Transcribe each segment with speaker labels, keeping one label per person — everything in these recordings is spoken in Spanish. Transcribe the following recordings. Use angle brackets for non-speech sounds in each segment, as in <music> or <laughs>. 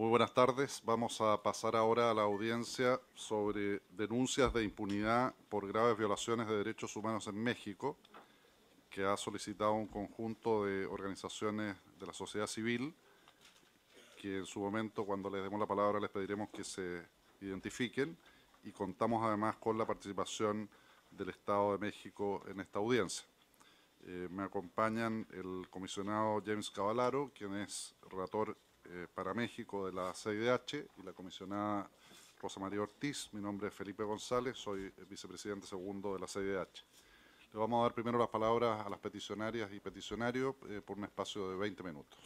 Speaker 1: Muy buenas tardes. Vamos a pasar ahora a la audiencia sobre denuncias de impunidad por graves violaciones de derechos humanos en México, que ha solicitado un conjunto de organizaciones de la sociedad civil, que en su momento, cuando les demos la palabra, les pediremos que se identifiquen y contamos además con la participación del Estado de México en esta audiencia. Eh, me acompañan el comisionado James Cavalaro, quien es relator eh, para México de la CIDH y la comisionada Rosa María Ortiz. Mi nombre es Felipe González, soy vicepresidente segundo de la CIDH. Le vamos a dar primero las palabras a las peticionarias y peticionarios eh, por un espacio de 20 minutos.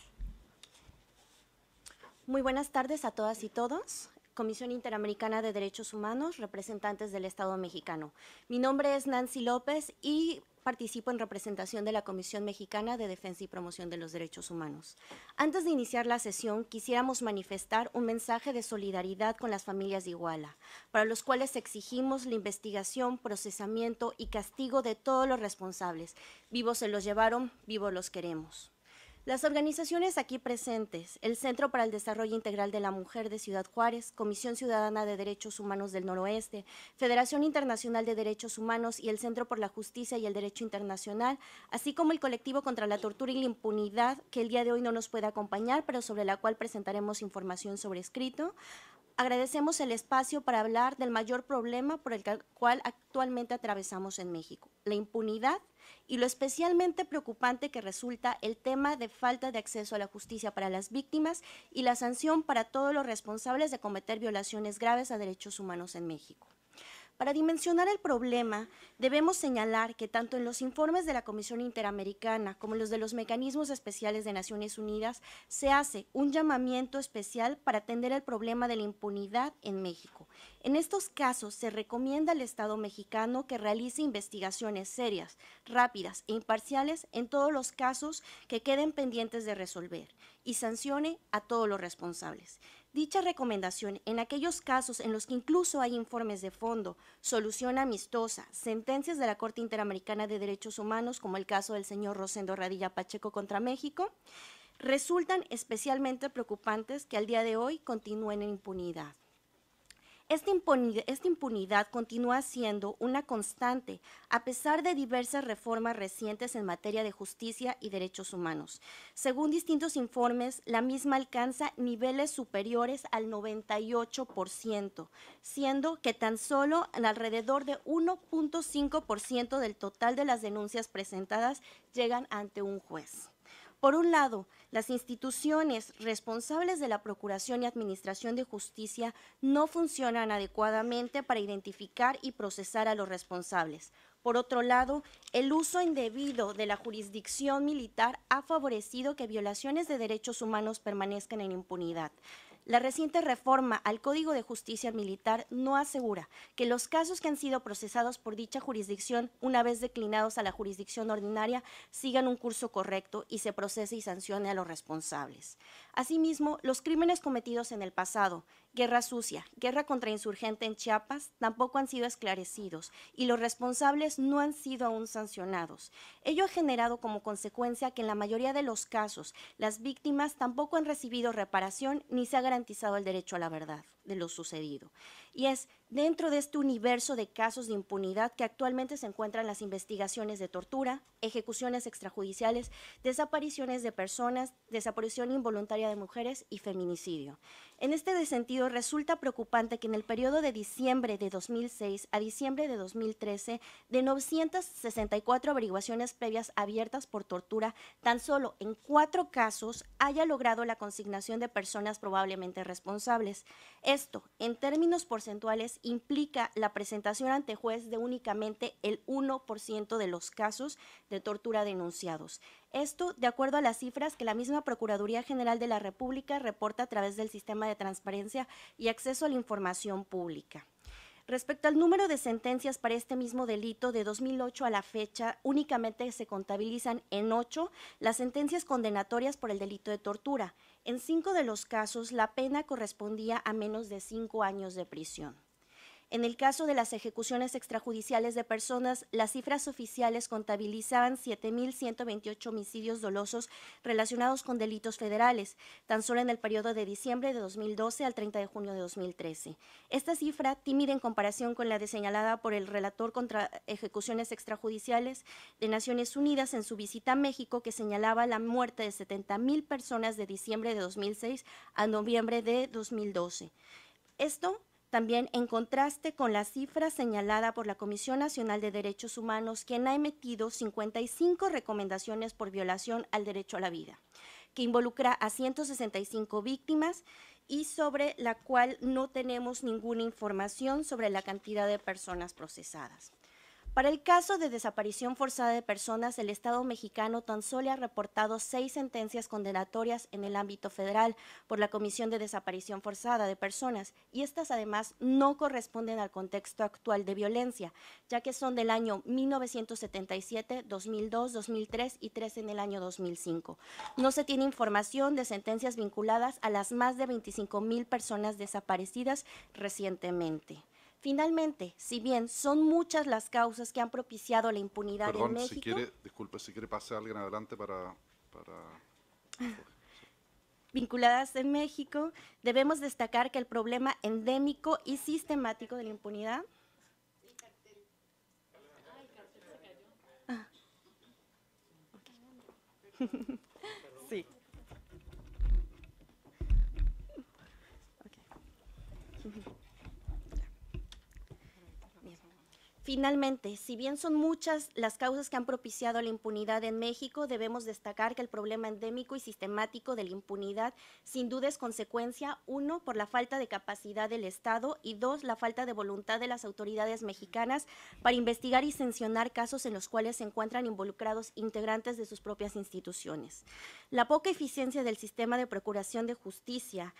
Speaker 2: Muy buenas tardes a todas y todos. Comisión Interamericana de Derechos Humanos, representantes del Estado mexicano. Mi nombre es Nancy López y participo en representación de la Comisión Mexicana de Defensa y Promoción de los Derechos Humanos. Antes de iniciar la sesión, quisiéramos manifestar un mensaje de solidaridad con las familias de Iguala, para los cuales exigimos la investigación, procesamiento y castigo de todos los responsables. Vivos se los llevaron, vivos los queremos. Las organizaciones aquí presentes, el Centro para el Desarrollo Integral de la Mujer de Ciudad Juárez, Comisión Ciudadana de Derechos Humanos del Noroeste, Federación Internacional de Derechos Humanos y el Centro por la Justicia y el Derecho Internacional, así como el colectivo contra la tortura y la impunidad, que el día de hoy no nos puede acompañar, pero sobre la cual presentaremos información sobre escrito, agradecemos el espacio para hablar del mayor problema por el cual actualmente atravesamos en México, la impunidad y lo especialmente preocupante que resulta el tema de falta de acceso a la justicia para las víctimas y la sanción para todos los responsables de cometer violaciones graves a derechos humanos en México. Para dimensionar el problema, debemos señalar que tanto en los informes de la Comisión Interamericana como en los de los mecanismos especiales de Naciones Unidas se hace un llamamiento especial para atender el problema de la impunidad en México. En estos casos se recomienda al Estado mexicano que realice investigaciones serias, rápidas e imparciales en todos los casos que queden pendientes de resolver y sancione a todos los responsables. Dicha recomendación, en aquellos casos en los que incluso hay informes de fondo, solución amistosa, sentencias de la Corte Interamericana de Derechos Humanos, como el caso del señor Rosendo Radilla Pacheco contra México, resultan especialmente preocupantes que al día de hoy continúen en impunidad. Esta impunidad, continúa siendo una constante, a pesar de diversas reformas recientes en materia de justicia y derechos humanos. Según distintos informes, la misma alcanza niveles superiores al 98%, siendo que tan solo en alrededor de 1.5% del total de las denuncias presentadas llegan ante un juez. Por un lado, las instituciones responsables de la Procuración y Administración de Justicia no funcionan adecuadamente para identificar y procesar a los responsables. Por otro lado, el uso indebido de la jurisdicción militar ha favorecido que violaciones de derechos humanos permanezcan en impunidad. La reciente reforma al Código de Justicia Militar no asegura que los casos que han sido procesados por dicha jurisdicción, una vez declinados a la jurisdicción ordinaria, sigan un curso correcto y se procese y sancione a los responsables. Asimismo, los crímenes cometidos en el pasado, Guerra sucia, guerra contra insurgente en Chiapas tampoco han sido esclarecidos y los responsables no han sido aún sancionados. Ello ha generado como consecuencia que en la mayoría de los casos las víctimas tampoco han recibido reparación ni se ha garantizado el derecho a la verdad de lo sucedido. Y es dentro de este universo de casos de impunidad que actualmente se encuentran las investigaciones de tortura, ejecuciones extrajudiciales, desapariciones de personas, desaparición involuntaria de mujeres y feminicidio. En este sentido, resulta preocupante que en el periodo de diciembre de 2006 a diciembre de 2013, de 964 averiguaciones previas abiertas por tortura, tan solo en cuatro casos haya logrado la consignación de personas probablemente responsables. Esto, en términos porcentuales, implica la presentación ante juez de únicamente el 1% de los casos de tortura denunciados. Esto, de acuerdo a las cifras que la misma Procuraduría General de la República reporta a través del Sistema de Transparencia y Acceso a la Información Pública. Respecto al número de sentencias para este mismo delito, de 2008 a la fecha, únicamente se contabilizan en ocho las sentencias condenatorias por el delito de tortura. En cinco de los casos, la pena correspondía a menos de cinco años de prisión. En el caso de las ejecuciones extrajudiciales de personas, las cifras oficiales contabilizaban 7.128 homicidios dolosos relacionados con delitos federales, tan solo en el periodo de diciembre de 2012 al 30 de junio de 2013. Esta cifra, tímida en comparación con la de señalada por el relator contra ejecuciones extrajudiciales de Naciones Unidas en su visita a México, que señalaba la muerte de 70.000 personas de diciembre de 2006 a noviembre de 2012. Esto también en contraste con la cifra señalada por la Comisión Nacional de Derechos Humanos, quien ha emitido 55 recomendaciones por violación al derecho a la vida, que involucra a 165 víctimas y sobre la cual no tenemos ninguna información sobre la cantidad de personas procesadas. Para el caso de desaparición forzada de personas, el Estado mexicano tan solo ha reportado seis sentencias condenatorias en el ámbito federal por la Comisión de Desaparición Forzada de Personas, y estas además no corresponden al contexto actual de violencia, ya que son del año 1977, 2002, 2003 y tres en el año 2005. No se tiene información de sentencias vinculadas a las más de 25 mil personas desaparecidas recientemente. Finalmente, si bien son muchas las causas que han propiciado la impunidad en México... Si quiere,
Speaker 1: disculpe, si quiere pasar alguien adelante para... Ah,
Speaker 2: vinculadas en México, debemos destacar que el problema endémico y sistemático de la impunidad... <laughs> Finalmente, si bien son muchas las causas que han propiciado la impunidad en México, debemos destacar que el problema endémico y sistemático de la impunidad sin duda es consecuencia, uno, por la falta de capacidad del Estado y dos, la falta de voluntad de las autoridades mexicanas para investigar y sancionar casos en los cuales se encuentran involucrados integrantes de sus propias instituciones. La poca eficiencia del sistema de procuración de justicia,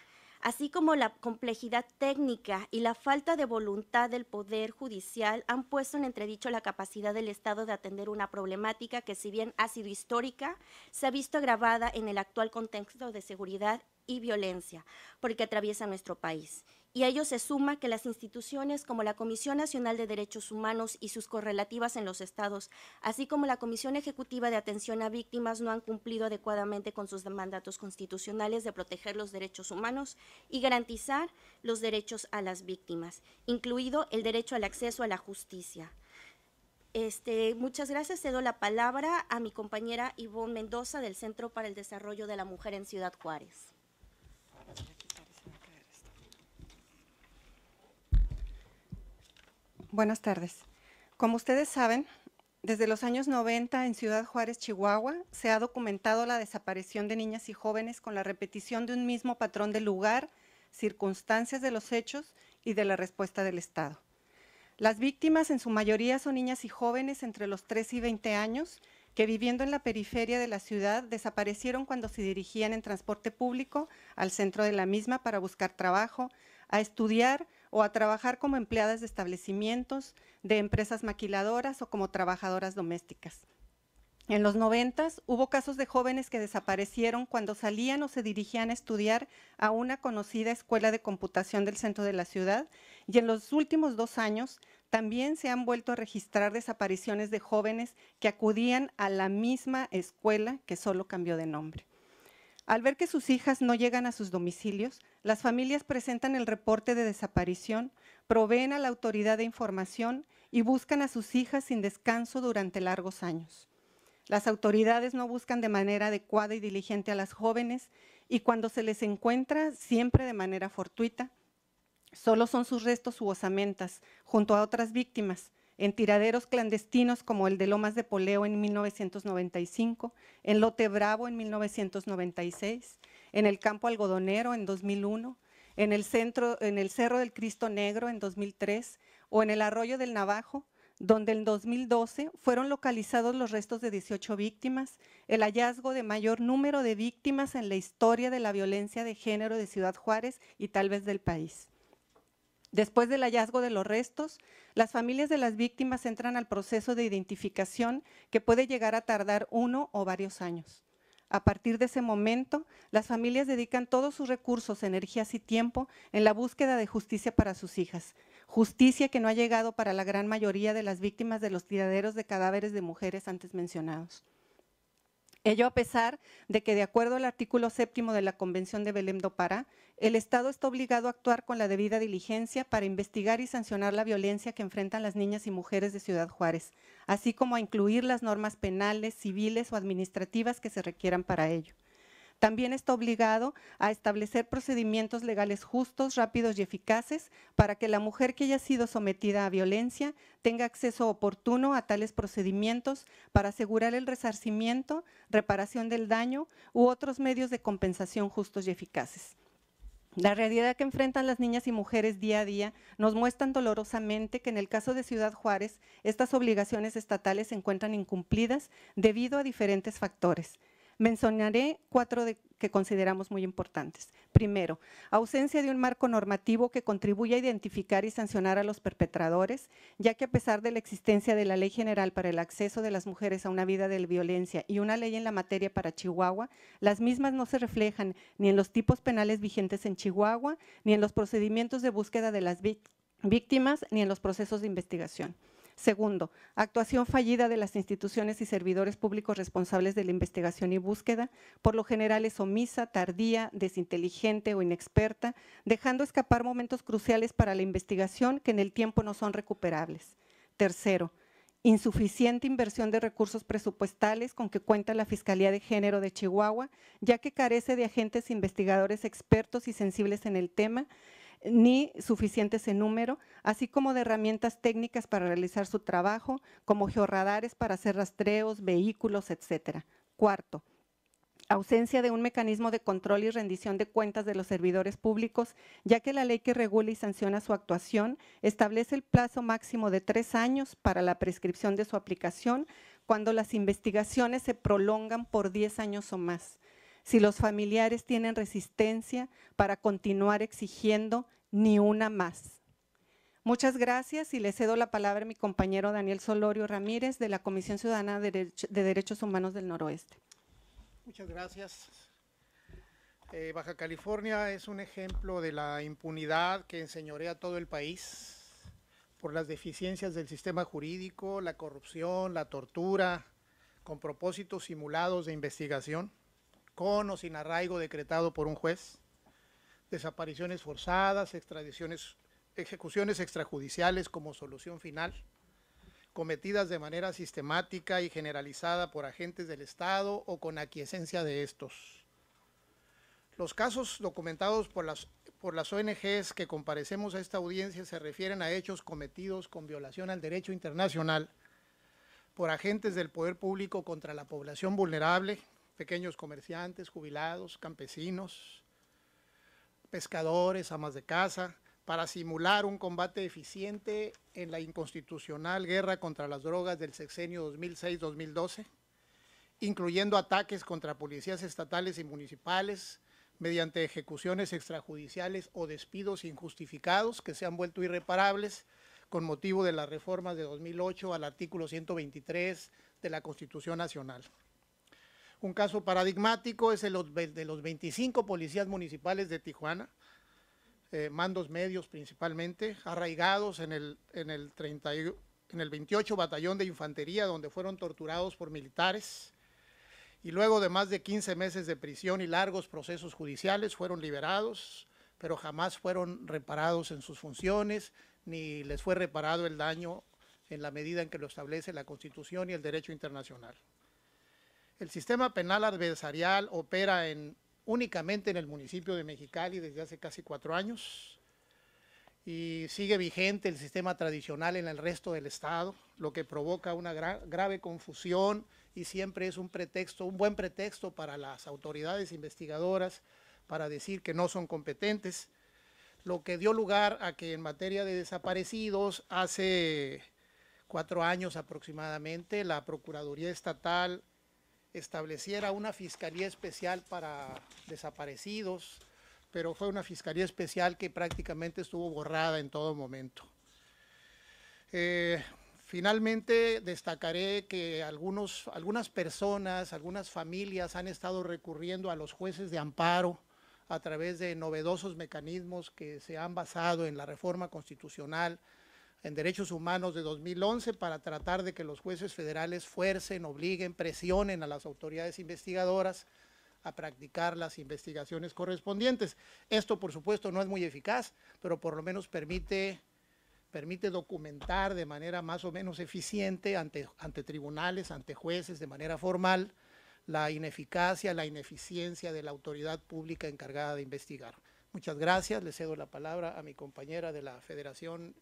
Speaker 2: así como la complejidad técnica y la falta de voluntad del Poder Judicial han puesto en entredicho la capacidad del Estado de atender una problemática que si bien ha sido histórica, se ha visto agravada en el actual contexto de seguridad y violencia, porque atraviesa nuestro país y a ello se suma que las instituciones como la Comisión Nacional de Derechos Humanos y sus correlativas en los estados, así como la Comisión Ejecutiva de Atención a Víctimas no han cumplido adecuadamente con sus mandatos constitucionales de proteger los derechos humanos y garantizar los derechos a las víctimas, incluido el derecho al acceso a la justicia. Este, muchas gracias. Cedo la palabra a mi compañera Ivonne Mendoza del Centro para el Desarrollo de la Mujer en Ciudad Juárez.
Speaker 3: Buenas tardes. Como ustedes saben, desde los años 90 en Ciudad Juárez, Chihuahua, se ha documentado la desaparición de niñas y jóvenes con la repetición de un mismo patrón de lugar, circunstancias de los hechos y de la respuesta del Estado. Las víctimas en su mayoría son niñas y jóvenes entre los 3 y 20 años que viviendo en la periferia de la ciudad desaparecieron cuando se dirigían en transporte público al centro de la misma para buscar trabajo, a estudiar o a trabajar como empleadas de establecimientos, de empresas maquiladoras o como trabajadoras domésticas. En los noventas hubo casos de jóvenes que desaparecieron cuando salían o se dirigían a estudiar a una conocida escuela de computación del centro de la ciudad y en los últimos dos años también se han vuelto a registrar desapariciones de jóvenes que acudían a la misma escuela que solo cambió de nombre. Al ver que sus hijas no llegan a sus domicilios, las familias presentan el reporte de desaparición, proveen a la autoridad de información y buscan a sus hijas sin descanso durante largos años. Las autoridades no buscan de manera adecuada y diligente a las jóvenes y cuando se les encuentra, siempre de manera fortuita, solo son sus restos u osamentas junto a otras víctimas, en tiraderos clandestinos como el de Lomas de Poleo en 1995, en Lote Bravo en 1996, en el Campo Algodonero en 2001, en el, centro, en el Cerro del Cristo Negro en 2003 o en el Arroyo del Navajo, donde en 2012 fueron localizados los restos de 18 víctimas, el hallazgo de mayor número de víctimas en la historia de la violencia de género de Ciudad Juárez y tal vez del país. Después del hallazgo de los restos, las familias de las víctimas entran al proceso de identificación que puede llegar a tardar uno o varios años. A partir de ese momento, las familias dedican todos sus recursos, energías y tiempo en la búsqueda de justicia para sus hijas. Justicia que no ha llegado para la gran mayoría de las víctimas de los tiraderos de cadáveres de mujeres antes mencionados. Ello a pesar de que, de acuerdo al artículo séptimo de la Convención de Belém do Pará, el Estado está obligado a actuar con la debida diligencia para investigar y sancionar la violencia que enfrentan las niñas y mujeres de Ciudad Juárez, así como a incluir las normas penales, civiles o administrativas que se requieran para ello. También está obligado a establecer procedimientos legales justos, rápidos y eficaces para que la mujer que haya sido sometida a violencia tenga acceso oportuno a tales procedimientos para asegurar el resarcimiento, reparación del daño u otros medios de compensación justos y eficaces. La realidad que enfrentan las niñas y mujeres día a día nos muestran dolorosamente que en el caso de Ciudad Juárez, estas obligaciones estatales se encuentran incumplidas debido a diferentes factores. Mencionaré cuatro que consideramos muy importantes. Primero, ausencia de un marco normativo que contribuya a identificar y sancionar a los perpetradores, ya que a pesar de la existencia de la Ley General para el Acceso de las Mujeres a una Vida de Violencia y una ley en la materia para Chihuahua, las mismas no se reflejan ni en los tipos penales vigentes en Chihuahua, ni en los procedimientos de búsqueda de las víctimas, ni en los procesos de investigación. Segundo, actuación fallida de las instituciones y servidores públicos responsables de la investigación y búsqueda, por lo general es omisa, tardía, desinteligente o inexperta, dejando escapar momentos cruciales para la investigación que en el tiempo no son recuperables. Tercero, insuficiente inversión de recursos presupuestales con que cuenta la Fiscalía de Género de Chihuahua, ya que carece de agentes investigadores expertos y sensibles en el tema ni suficientes en número, así como de herramientas técnicas para realizar su trabajo, como georradares para hacer rastreos, vehículos, etcétera. Cuarto, ausencia de un mecanismo de control y rendición de cuentas de los servidores públicos, ya que la ley que regula y sanciona su actuación establece el plazo máximo de tres años para la prescripción de su aplicación cuando las investigaciones se prolongan por diez años o más si los familiares tienen resistencia para continuar exigiendo ni una más. Muchas gracias y le cedo la palabra a mi compañero Daniel Solorio Ramírez de la Comisión Ciudadana de, Derechos Humanos del Noroeste.
Speaker 4: Muchas gracias. Eh, Baja California es un ejemplo de la impunidad que enseñorea todo el país por las deficiencias del sistema jurídico, la corrupción, la tortura, con propósitos simulados de investigación con o sin arraigo decretado por un juez, desapariciones forzadas, extradiciones, ejecuciones extrajudiciales como solución final, cometidas de manera sistemática y generalizada por agentes del Estado o con aquiescencia de estos. Los casos documentados por las, por las ONGs que comparecemos a esta audiencia se refieren a hechos cometidos con violación al derecho internacional por agentes del poder público contra la población vulnerable, pequeños comerciantes, jubilados, campesinos, pescadores, amas de casa, para simular un combate eficiente en la inconstitucional guerra contra las drogas del sexenio 2006-2012, incluyendo ataques contra policías estatales y municipales mediante ejecuciones extrajudiciales o despidos injustificados que se han vuelto irreparables con motivo de las reformas de 2008 al artículo 123 de la Constitución Nacional. Un caso paradigmático es el de los 25 policías municipales de Tijuana, eh, mandos medios principalmente, arraigados en el, en el 28 batallón de infantería, donde fueron torturados por militares. Y luego de más de 15 meses de prisión y largos procesos judiciales, fueron liberados, pero jamás fueron reparados en sus funciones, ni les fue reparado el daño en la medida en que lo establece la Constitución y el derecho internacional. El sistema penal adversarial opera únicamente en el municipio de Mexicali desde hace casi cuatro años y sigue vigente el sistema tradicional en el resto del Estado, lo que provoca una grave confusión y siempre es un pretexto, un buen pretexto para las autoridades investigadoras para decir que no son competentes, lo que dio lugar a que en materia de desaparecidos hace cuatro años aproximadamente la Procuraduría Estatal estableciera una fiscalía especial para desaparecidos, pero fue una fiscalía especial que prácticamente estuvo borrada en todo momento. Eh, finalmente, destacaré que algunos, algunas personas, algunas familias han estado recurriendo a los jueces de amparo a través de novedosos mecanismos que se han basado en la reforma constitucional, en Derechos Humanos de 2011 para tratar de que los jueces federales fuercen, obliguen, presionen a las autoridades investigadoras a practicar las investigaciones correspondientes. Esto, por supuesto, no es muy eficaz, pero por lo menos permite, permite documentar de manera más o menos eficiente ante, ante tribunales, ante jueces, de manera formal, la ineficacia, la ineficiencia de la autoridad pública encargada de investigar. Muchas gracias. Le cedo la palabra a mi compañera de la Federación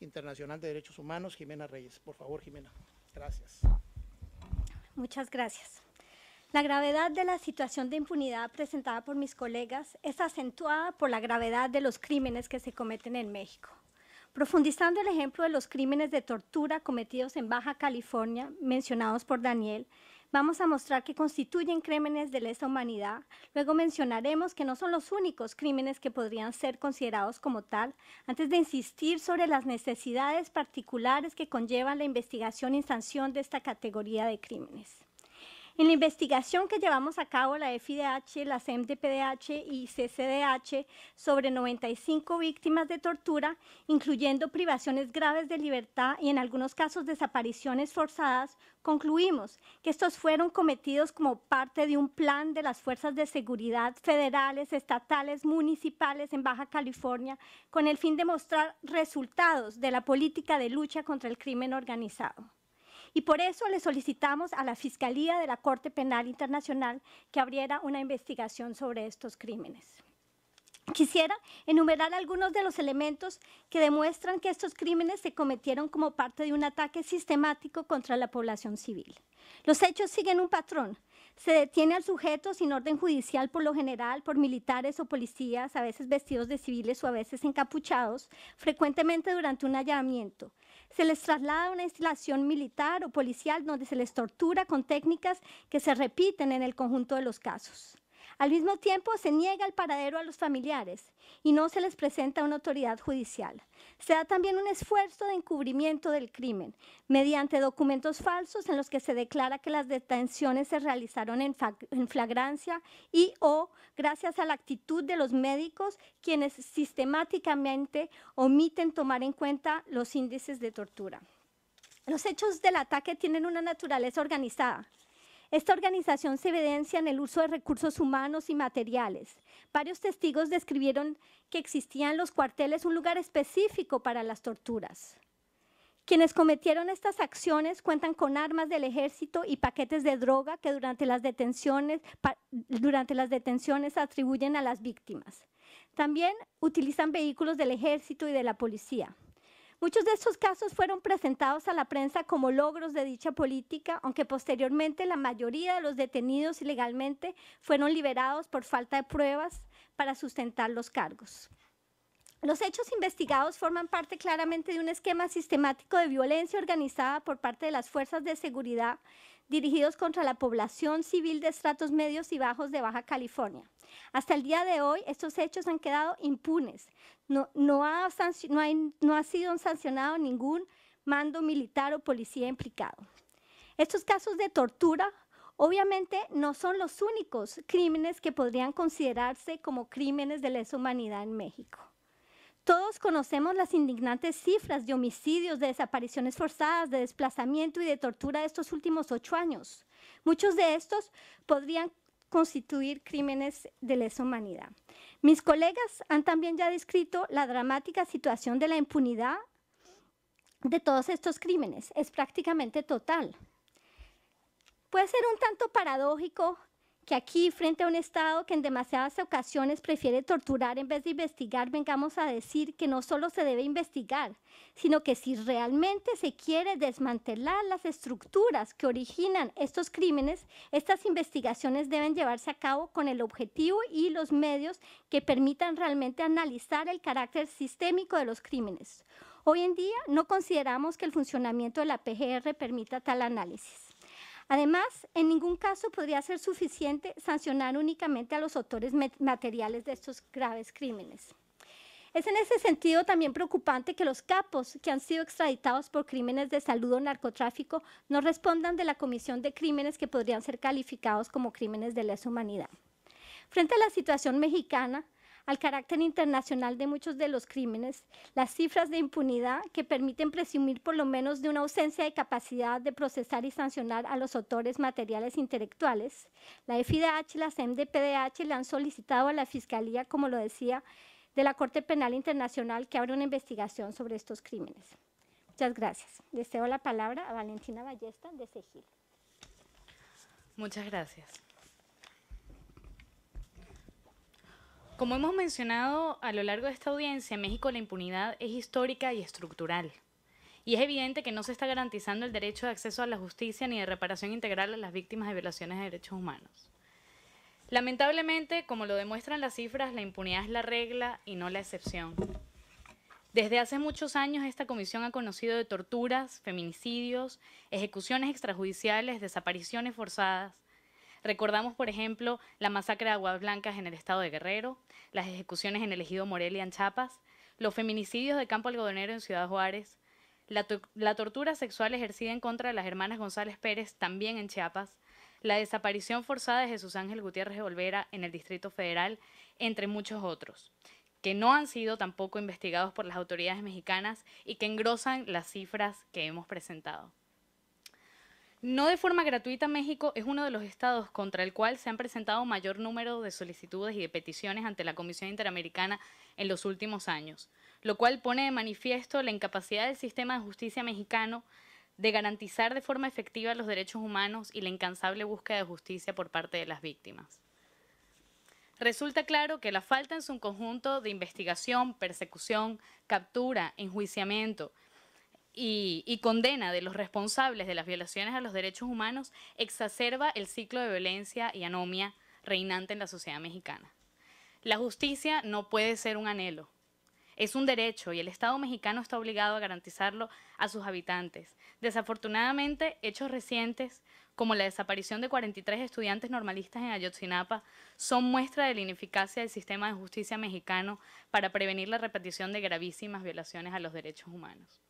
Speaker 4: Internacional de Derechos Humanos, Jimena Reyes. Por favor, Jimena. Gracias.
Speaker 5: Muchas gracias. La gravedad de la situación de impunidad presentada por mis colegas es acentuada por la gravedad de los crímenes que se cometen en México. Profundizando el ejemplo de los crímenes de tortura cometidos en Baja California, mencionados por Daniel, Vamos a mostrar que constituyen crímenes de lesa humanidad. Luego mencionaremos que no son los únicos crímenes que podrían ser considerados como tal, antes de insistir sobre las necesidades particulares que conllevan la investigación y sanción de esta categoría de crímenes. En la investigación que llevamos a cabo la FIDH, la CEMDPDH y CCDH sobre 95 víctimas de tortura, incluyendo privaciones graves de libertad y en algunos casos desapariciones forzadas, concluimos que estos fueron cometidos como parte de un plan de las fuerzas de seguridad federales, estatales, municipales en Baja California, con el fin de mostrar resultados de la política de lucha contra el crimen organizado. Y por eso le solicitamos a la Fiscalía de la Corte Penal Internacional que abriera una investigación sobre estos crímenes. Quisiera enumerar algunos de los elementos que demuestran que estos crímenes se cometieron como parte de un ataque sistemático contra la población civil. Los hechos siguen un patrón. Se detiene al sujeto sin orden judicial por lo general por militares o policías, a veces vestidos de civiles o a veces encapuchados, frecuentemente durante un allanamiento se les traslada a una instalación militar o policial donde se les tortura con técnicas que se repiten en el conjunto de los casos. Al mismo tiempo, se niega el paradero a los familiares y no se les presenta una autoridad judicial. Se da también un esfuerzo de encubrimiento del crimen mediante documentos falsos en los que se declara que las detenciones se realizaron en, flagrancia y o gracias a la actitud de los médicos quienes sistemáticamente omiten tomar en cuenta los índices de tortura. Los hechos del ataque tienen una naturaleza organizada, esta organización se evidencia en el uso de recursos humanos y materiales. Varios testigos describieron que existían los cuarteles un lugar específico para las torturas. Quienes cometieron estas acciones cuentan con armas del ejército y paquetes de droga que durante las detenciones, durante las detenciones atribuyen a las víctimas. También utilizan vehículos del ejército y de la policía. Muchos de estos casos fueron presentados a la prensa como logros de dicha política, aunque posteriormente la mayoría de los detenidos ilegalmente fueron liberados por falta de pruebas para sustentar los cargos. Los hechos investigados forman parte claramente de un esquema sistemático de violencia organizada por parte de las fuerzas de seguridad dirigidos contra la población civil de estratos medios y bajos de Baja California. Hasta el día de hoy, estos hechos han quedado impunes. No, ha, ha sido sancionado ningún mando militar o policía implicado. Estos casos de tortura obviamente no son los únicos crímenes que podrían considerarse como crímenes de lesa humanidad en México. Todos conocemos las indignantes cifras de homicidios, de desapariciones forzadas, de desplazamiento y de tortura de estos últimos ocho años. Muchos de estos podrían constituir crímenes de lesa humanidad. Mis colegas han también ya descrito la dramática situación de la impunidad de todos estos crímenes. Es prácticamente total. Puede ser un tanto paradójico que aquí, frente a un Estado que en demasiadas ocasiones prefiere torturar en vez de investigar, vengamos a decir que no solo se debe investigar, sino que si realmente se quiere desmantelar las estructuras que originan estos crímenes, estas investigaciones deben llevarse a cabo con el objetivo y los medios que permitan realmente analizar el carácter sistémico de los crímenes. Hoy en día no consideramos que el funcionamiento de la PGR permita tal análisis. Además, en ningún caso podría ser suficiente sancionar únicamente a los autores materiales de estos graves crímenes. Es en ese sentido también preocupante que los capos que han sido extraditados por crímenes de salud o narcotráfico no respondan de la comisión de crímenes que podrían ser calificados como crímenes de lesa humanidad. Frente a la situación mexicana, al carácter internacional de muchos de los crímenes, las cifras de impunidad que permiten presumir por lo menos de una ausencia de capacidad de procesar y sancionar a los autores materiales intelectuales. La FIDH y la CEMDPDH le han solicitado a la Fiscalía, como lo decía, de la Corte Penal Internacional que abra una investigación sobre estos crímenes. Muchas gracias. Deseo la palabra a Valentina Ballesta de Segil.
Speaker 6: Muchas gracias. Como hemos mencionado a lo largo de esta audiencia, en México la impunidad es histórica y estructural. Y es evidente que no se está garantizando el derecho de acceso a la justicia ni de reparación integral a las víctimas de violaciones de derechos humanos. Lamentablemente, como lo demuestran las cifras, la impunidad es la regla y no la excepción. Desde hace muchos años esta comisión ha conocido de torturas, feminicidios, ejecuciones extrajudiciales, desapariciones forzadas. Recordamos, por ejemplo, la masacre de Aguas Blancas en el estado de Guerrero, las ejecuciones en el ejido Morelia en Chiapas, los feminicidios de Campo Algodonero en Ciudad Juárez, la, tortura sexual ejercida en contra de las hermanas González Pérez también en Chiapas, la desaparición forzada de Jesús Ángel Gutiérrez de Olvera en el Distrito Federal, entre muchos otros, que no han sido tampoco investigados por las autoridades mexicanas y que engrosan las cifras que hemos presentado. No de forma gratuita, México es uno de los estados contra el cual se han presentado mayor número de solicitudes y de peticiones ante la Comisión Interamericana en los últimos años, lo cual pone de manifiesto la incapacidad del sistema de justicia mexicano de garantizar de forma efectiva los derechos humanos y la incansable búsqueda de justicia por parte de las víctimas. Resulta claro que la falta en su conjunto de investigación, persecución, captura, enjuiciamiento, y, condena de los responsables de las violaciones a los derechos humanos exacerba el ciclo de violencia y anomia reinante en la sociedad mexicana. La justicia no puede ser un anhelo, es un derecho y el Estado mexicano está obligado a garantizarlo a sus habitantes. Desafortunadamente, hechos recientes como la desaparición de 43 estudiantes normalistas en Ayotzinapa son muestra de la ineficacia del sistema de justicia mexicano para prevenir la repetición de gravísimas violaciones a los derechos humanos.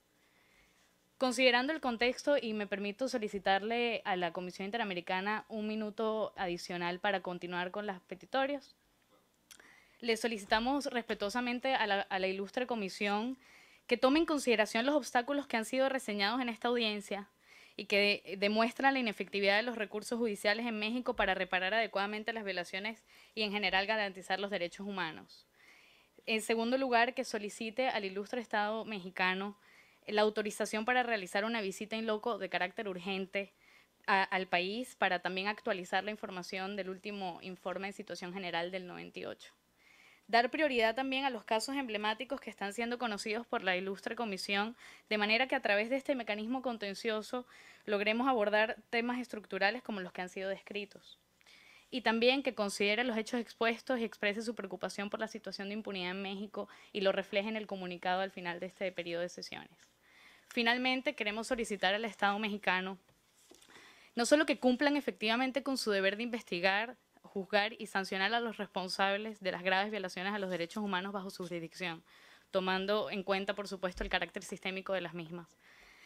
Speaker 6: Considerando el contexto y me permito solicitarle a la Comisión Interamericana un minuto adicional para continuar con las petitorias. Le solicitamos respetuosamente a la, ilustre comisión que tome en consideración los obstáculos que han sido reseñados en esta audiencia y que demuestran la inefectividad de los recursos judiciales en México para reparar adecuadamente las violaciones y en general garantizar los derechos humanos. En segundo lugar, que solicite al ilustre Estado mexicano la autorización para realizar una visita en loco de carácter urgente al país para también actualizar la información del último informe de situación general del 98. Dar prioridad también a los casos emblemáticos que están siendo conocidos por la ilustre comisión, de manera que a través de este mecanismo contencioso logremos abordar temas estructurales como los que han sido descritos y también que considere los hechos expuestos y exprese su preocupación por la situación de impunidad en México y lo refleje en el comunicado al final de este periodo de sesiones. Finalmente, queremos solicitar al Estado mexicano no solo que cumplan efectivamente con su deber de investigar, juzgar y sancionar a los responsables de las graves violaciones a los derechos humanos bajo su jurisdicción, tomando en cuenta, por supuesto, el carácter sistémico de las mismas.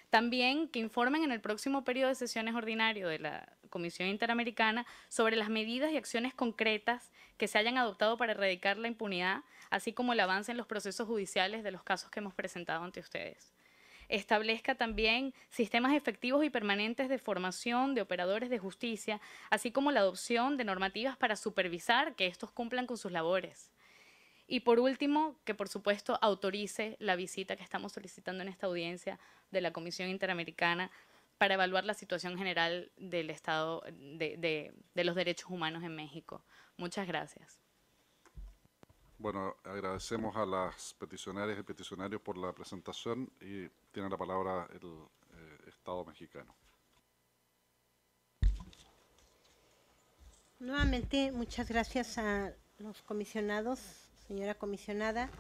Speaker 6: También que informen en el próximo periodo de sesiones ordinario de la Comisión Interamericana sobre las medidas y acciones concretas que se hayan adoptado para erradicar la impunidad, así como el avance en los procesos judiciales de los casos que hemos presentado ante ustedes establezca también sistemas efectivos y permanentes de formación de operadores de justicia, así como la adopción de normativas para supervisar que estos cumplan con sus labores. Y por último, que por supuesto autorice la visita que estamos solicitando en esta audiencia de la Comisión Interamericana para evaluar la situación general del estado de, los derechos humanos en México. Muchas gracias.
Speaker 1: Bueno, agradecemos a las peticionarias y peticionarios por la presentación y tiene la palabra el eh, Estado mexicano.
Speaker 7: Nuevamente, muchas gracias a los comisionados, señora comisionada,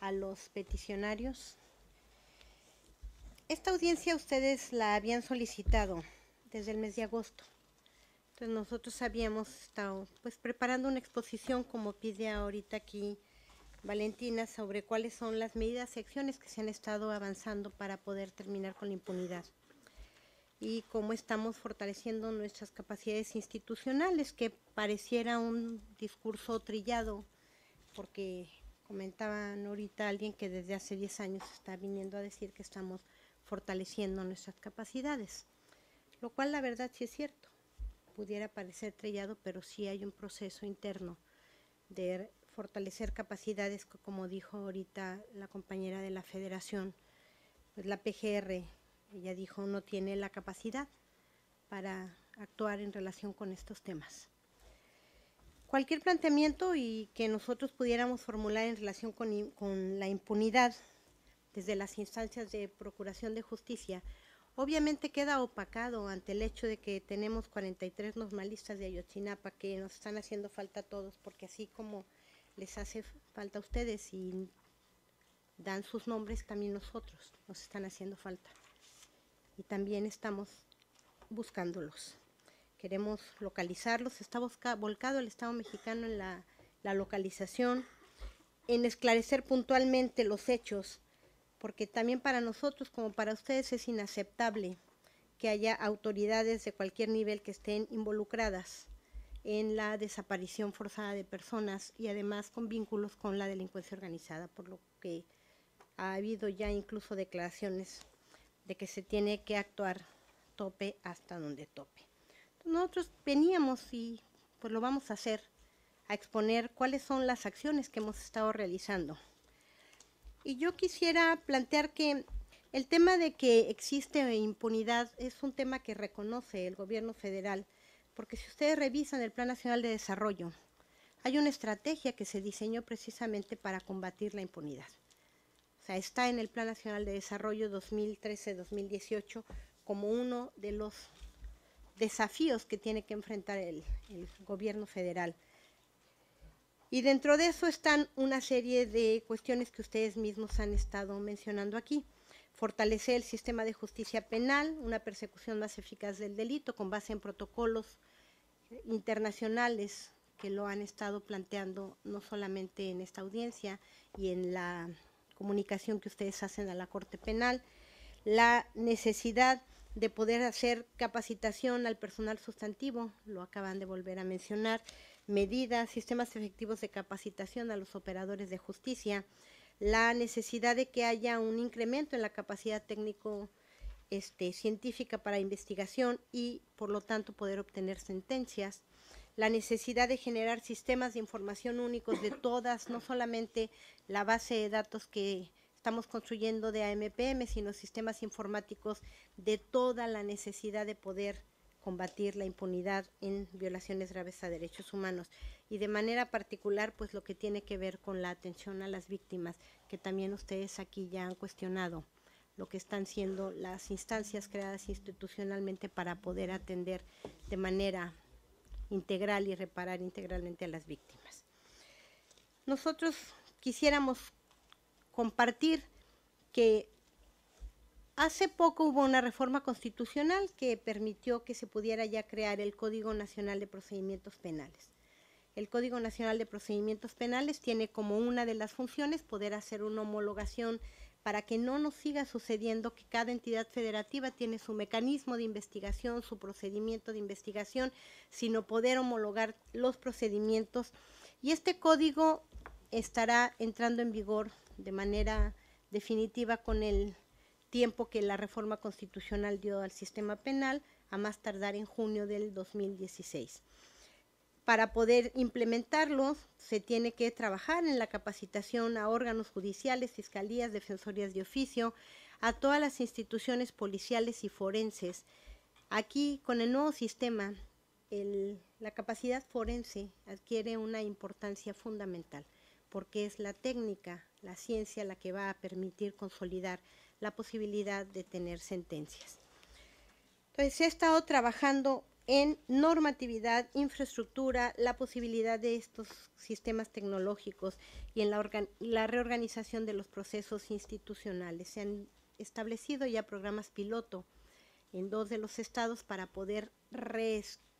Speaker 7: a los peticionarios. Esta audiencia ustedes la habían solicitado desde el mes de agosto. Entonces nosotros habíamos estado pues preparando una exposición como pide ahorita aquí Valentina, sobre cuáles son las medidas y acciones que se han estado avanzando para poder terminar con la impunidad y cómo estamos fortaleciendo nuestras capacidades institucionales, que pareciera un discurso trillado, porque comentaban ahorita alguien que desde hace 10 años está viniendo a decir que estamos fortaleciendo nuestras capacidades, lo cual la verdad sí es cierto, pudiera parecer trillado, pero sí hay un proceso interno de fortalecer capacidades, como dijo ahorita la compañera de la federación, pues la PGR, ella dijo, no tiene la capacidad para actuar en relación con estos temas. Cualquier planteamiento y que nosotros pudiéramos formular en relación con, con la impunidad desde las instancias de procuración de justicia, obviamente queda opacado ante el hecho de que tenemos 43 normalistas de Ayotzinapa que nos están haciendo falta a todos, porque así como les hace falta a ustedes y dan sus nombres también nosotros, nos están haciendo falta. Y también estamos buscándolos. Queremos localizarlos. Está volcado el Estado mexicano en la, la localización, en esclarecer puntualmente los hechos, porque también para nosotros como para ustedes es inaceptable que haya autoridades de cualquier nivel que estén involucradas en la desaparición forzada de personas y además con vínculos con la delincuencia organizada, por lo que ha habido ya incluso declaraciones de que se tiene que actuar tope hasta donde tope. Nosotros veníamos y pues lo vamos a hacer, a exponer cuáles son las acciones que hemos estado realizando. Y yo quisiera plantear que el tema de que existe impunidad es un tema que reconoce el gobierno federal porque si ustedes revisan el Plan Nacional de Desarrollo, hay una estrategia que se diseñó precisamente para combatir la impunidad. O sea, está en el Plan Nacional de Desarrollo 2013-2018 como uno de los desafíos que tiene que enfrentar el, gobierno federal. Y dentro de eso están una serie de cuestiones que ustedes mismos han estado mencionando aquí fortalecer el sistema de justicia penal, una persecución más eficaz del delito con base en protocolos eh, internacionales que lo han estado planteando no solamente en esta audiencia y en la comunicación que ustedes hacen a la Corte Penal, la necesidad de poder hacer capacitación al personal sustantivo, lo acaban de volver a mencionar, medidas, sistemas efectivos de capacitación a los operadores de justicia, la necesidad de que haya un incremento en la capacidad técnico este, científica para investigación y, por lo tanto, poder obtener sentencias, la necesidad de generar sistemas de información únicos de todas, no solamente la base de datos que estamos construyendo de AMPM, sino sistemas informáticos de toda la necesidad de poder combatir la impunidad en violaciones graves a derechos humanos y de manera particular pues lo que tiene que ver con la atención a las víctimas que también ustedes aquí ya han cuestionado lo que están siendo las instancias creadas institucionalmente para poder atender de manera integral y reparar integralmente a las víctimas. Nosotros quisiéramos compartir que Hace poco hubo una reforma constitucional que permitió que se pudiera ya crear el Código Nacional de Procedimientos Penales. El Código Nacional de Procedimientos Penales tiene como una de las funciones poder hacer una homologación para que no nos siga sucediendo que cada entidad federativa tiene su mecanismo de investigación, su procedimiento de investigación, sino poder homologar los procedimientos. Y este código estará entrando en vigor de manera definitiva con el tiempo que la reforma constitucional dio al sistema penal, a más tardar en junio del 2016. Para poder implementarlo, se tiene que trabajar en la capacitación a órganos judiciales, fiscalías, defensorías de oficio, a todas las instituciones policiales y forenses. Aquí, con el nuevo sistema, la capacidad forense adquiere una importancia fundamental, porque es la técnica, la ciencia la que va a permitir consolidar la posibilidad de tener sentencias. Entonces, se ha estado trabajando en normatividad, infraestructura, la posibilidad de estos sistemas tecnológicos y en la, la, reorganización de los procesos institucionales. Se han establecido ya programas piloto en dos de los estados para poder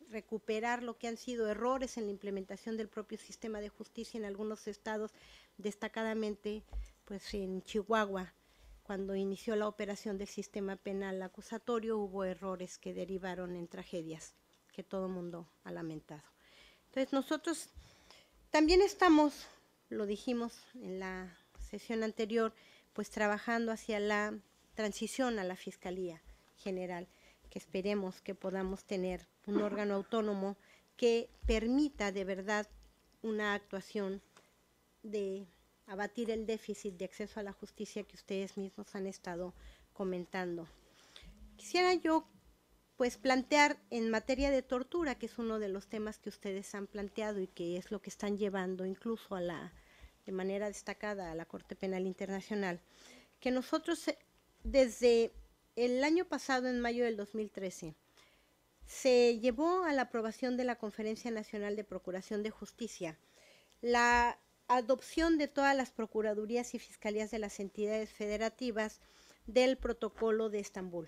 Speaker 7: recuperar lo que han sido errores en la implementación del propio sistema de justicia en algunos estados, destacadamente pues en Chihuahua, cuando inició la operación del sistema penal acusatorio hubo errores que derivaron en tragedias que todo el mundo ha lamentado. Entonces nosotros también estamos, lo dijimos en la sesión anterior, pues trabajando hacia la transición a la Fiscalía General, que esperemos que podamos tener un órgano autónomo que permita de verdad una actuación de abatir el déficit de acceso a la justicia que ustedes mismos han estado comentando. Quisiera yo pues plantear en materia de tortura, que es uno de los temas que ustedes han planteado y que es lo que están llevando incluso a la de manera destacada a la Corte Penal Internacional, que nosotros eh, desde el año pasado en mayo del 2013 se llevó a la aprobación de la Conferencia Nacional de Procuración de Justicia la adopción de todas las procuradurías y fiscalías de las entidades federativas del protocolo de Estambul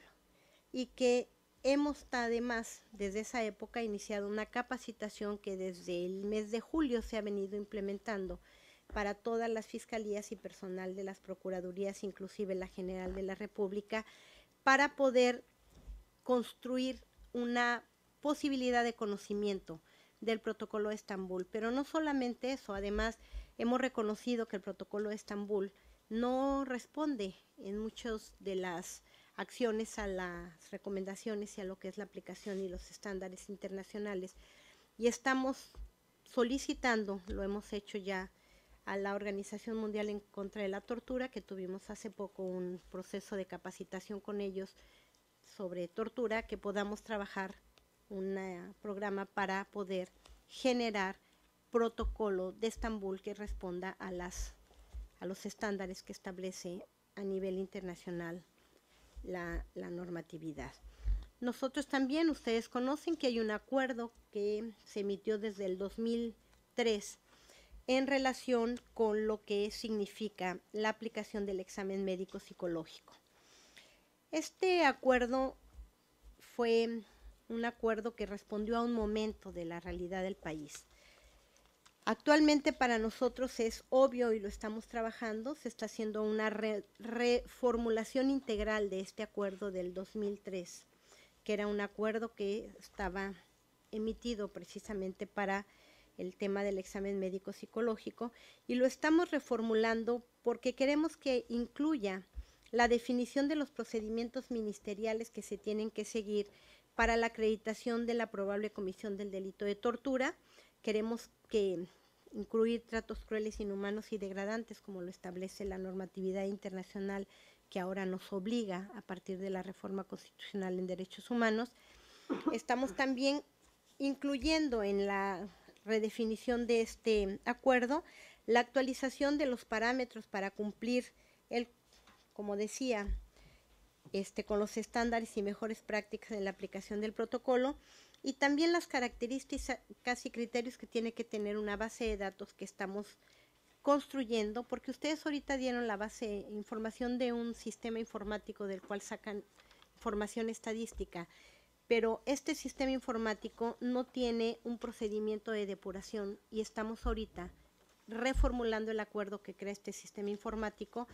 Speaker 7: y que hemos además desde esa época iniciado una capacitación que desde el mes de julio se ha venido implementando para todas las fiscalías y personal de las procuradurías, inclusive la General de la República, para poder construir una posibilidad de conocimiento del protocolo de Estambul. Pero no solamente eso, además hemos reconocido que el protocolo de Estambul no responde en muchas de las acciones a las recomendaciones y a lo que es la aplicación y los estándares internacionales. Y estamos solicitando, lo hemos hecho ya a la Organización Mundial en contra de la Tortura, que tuvimos hace poco un proceso de capacitación con ellos sobre tortura, que podamos trabajar un eh, programa para poder generar protocolo de Estambul que responda a, las, a los estándares que establece a nivel internacional la, la normatividad. Nosotros también, ustedes conocen que hay un acuerdo que se emitió desde el 2003 en relación con lo que significa la aplicación del examen médico psicológico. Este acuerdo fue un acuerdo que respondió a un momento de la realidad del país. Actualmente para nosotros es obvio y lo estamos trabajando, se está haciendo una reformulación integral de este acuerdo del 2003, que era un acuerdo que estaba emitido precisamente para el tema del examen médico psicológico y lo estamos reformulando porque queremos que incluya la definición de los procedimientos ministeriales que se tienen que seguir para la acreditación de la probable comisión del delito de tortura queremos que incluir tratos crueles, inhumanos y degradantes, como lo establece la normatividad internacional que ahora nos obliga a partir de la reforma constitucional en derechos humanos. Estamos también incluyendo en la redefinición de este acuerdo la actualización de los parámetros para cumplir el, como decía, este, con los estándares y mejores prácticas en la aplicación del protocolo y también las características casi criterios que tiene que tener una base de datos que estamos construyendo, porque ustedes ahorita dieron la base, información de un sistema informático del cual sacan información estadística, pero este sistema informático no tiene un procedimiento de depuración y estamos ahorita reformulando el acuerdo que crea este sistema informático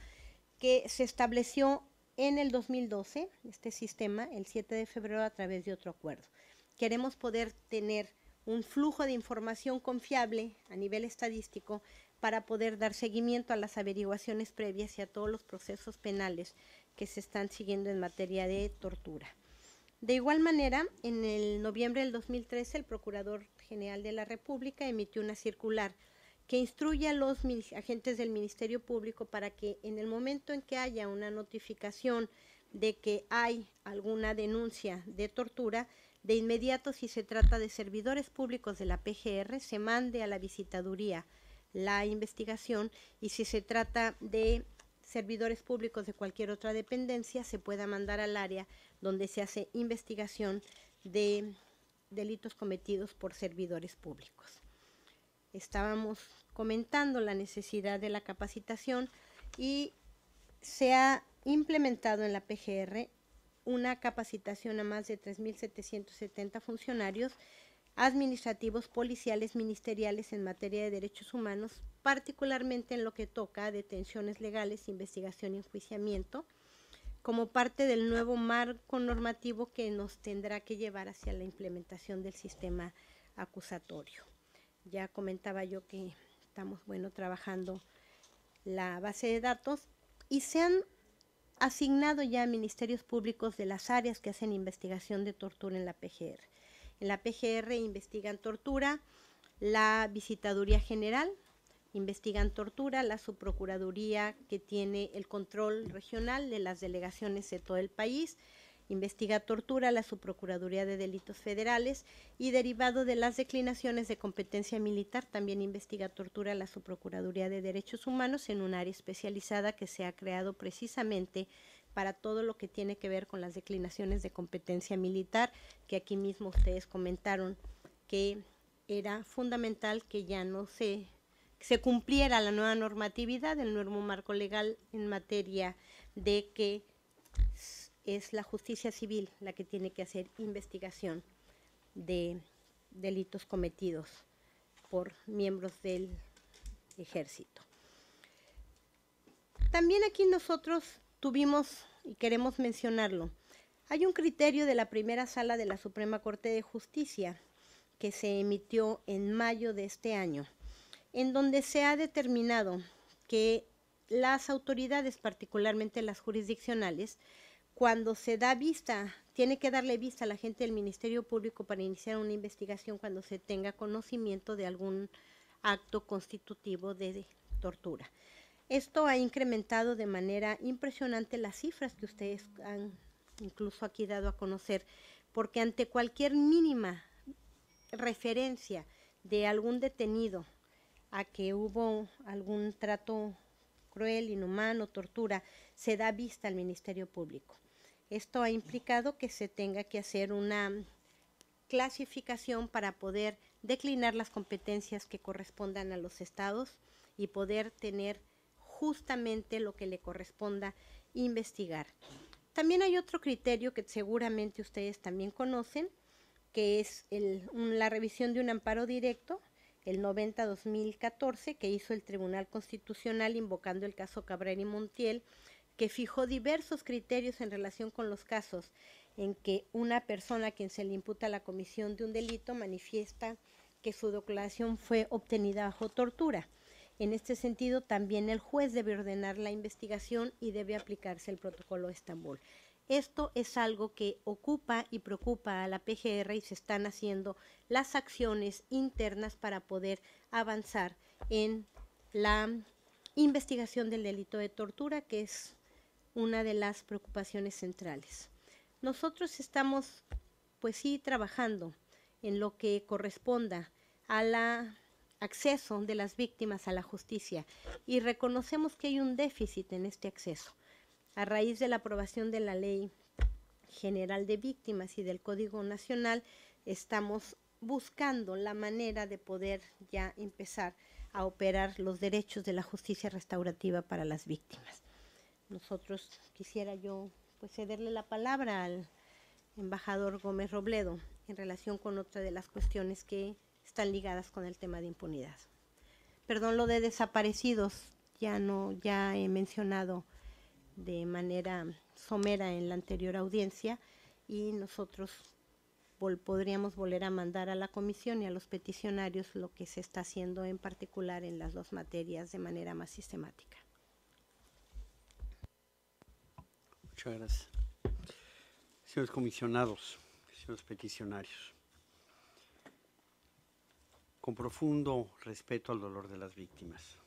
Speaker 7: que se estableció en el 2012, este sistema, el 7 de febrero a través de otro acuerdo queremos poder tener un flujo de información confiable a nivel estadístico para poder dar seguimiento a las averiguaciones previas y a todos los procesos penales que se están siguiendo en materia de tortura. De igual manera, en el noviembre del 2013, el Procurador General de la República emitió una circular que instruye a los agentes del Ministerio Público para que en el momento en que haya una notificación de que hay alguna denuncia de tortura, de inmediato, si se trata de servidores públicos de la PGR, se mande a la visitaduría la investigación y si se trata de servidores públicos de cualquier otra dependencia, se pueda mandar al área donde se hace investigación de delitos cometidos por servidores públicos. Estábamos comentando la necesidad de la capacitación y se ha implementado en la PGR una capacitación a más de 3.770 funcionarios administrativos, policiales, ministeriales en materia de derechos humanos, particularmente en lo que toca a detenciones legales, investigación y enjuiciamiento, como parte del nuevo marco normativo que nos tendrá que llevar hacia la implementación del sistema acusatorio. Ya comentaba yo que estamos bueno trabajando la base de datos y sean asignado ya a ministerios públicos de las áreas que hacen investigación de tortura en la PGR. En la PGR investigan tortura la Visitaduría General, investigan tortura la Subprocuraduría que tiene el control regional de las delegaciones de todo el país, investiga tortura la Subprocuraduría de Delitos Federales y derivado de las declinaciones de competencia militar, también investiga tortura la Subprocuraduría de Derechos Humanos en un área especializada que se ha creado precisamente para todo lo que tiene que ver con las declinaciones de competencia militar, que aquí mismo ustedes comentaron que era fundamental que ya no se, se cumpliera la nueva normatividad, el nuevo marco legal en materia de que es la justicia civil la que tiene que hacer investigación de delitos cometidos por miembros del ejército. También aquí nosotros tuvimos, y queremos mencionarlo, hay un criterio de la primera sala de la Suprema Corte de Justicia que se emitió en mayo de este año, en donde se ha determinado que las autoridades, particularmente las jurisdiccionales, cuando se da vista, tiene que darle vista a la gente del Ministerio Público para iniciar una investigación cuando se tenga conocimiento de algún acto constitutivo de, tortura. Esto ha incrementado de manera impresionante las cifras que ustedes han incluso aquí dado a conocer, porque ante cualquier mínima referencia de algún detenido a que hubo algún trato cruel, inhumano, tortura, se da vista al Ministerio Público. Esto ha implicado que se tenga que hacer una clasificación para poder declinar las competencias que correspondan a los estados y poder tener justamente lo que le corresponda investigar. También hay otro criterio que seguramente ustedes también conocen, que es la revisión de un amparo directo, el 90-2014, que hizo el Tribunal Constitucional invocando el caso Cabrera y Montiel que fijó diversos criterios en relación con los casos en que una persona a quien se le imputa la comisión de un delito manifiesta que su declaración fue obtenida bajo tortura. En este sentido, también el juez debe ordenar la investigación y debe aplicarse el protocolo de Estambul. Esto es algo que ocupa y preocupa a la PGR y se están haciendo las acciones internas para poder avanzar en la investigación del delito de tortura, que es una de las preocupaciones centrales. Nosotros estamos, pues sí, trabajando en lo que corresponda al acceso de las víctimas a la justicia y reconocemos que hay un déficit en este acceso. A raíz de la aprobación de la Ley General de Víctimas y del Código Nacional, estamos buscando la manera de poder ya empezar a operar los derechos de la justicia restaurativa para las víctimas nosotros quisiera yo pues, cederle la palabra al embajador Gómez Robledo en relación con otra de las cuestiones que están ligadas con el tema de impunidad. Perdón lo de desaparecidos, ya no ya he mencionado de manera somera en la anterior audiencia y nosotros podríamos volver a mandar a la comisión y a los peticionarios lo que se está haciendo en particular en las dos materias de manera más sistemática.
Speaker 8: Muchas gracias. Señores comisionados, señores peticionarios, con profundo respeto al dolor de las víctimas,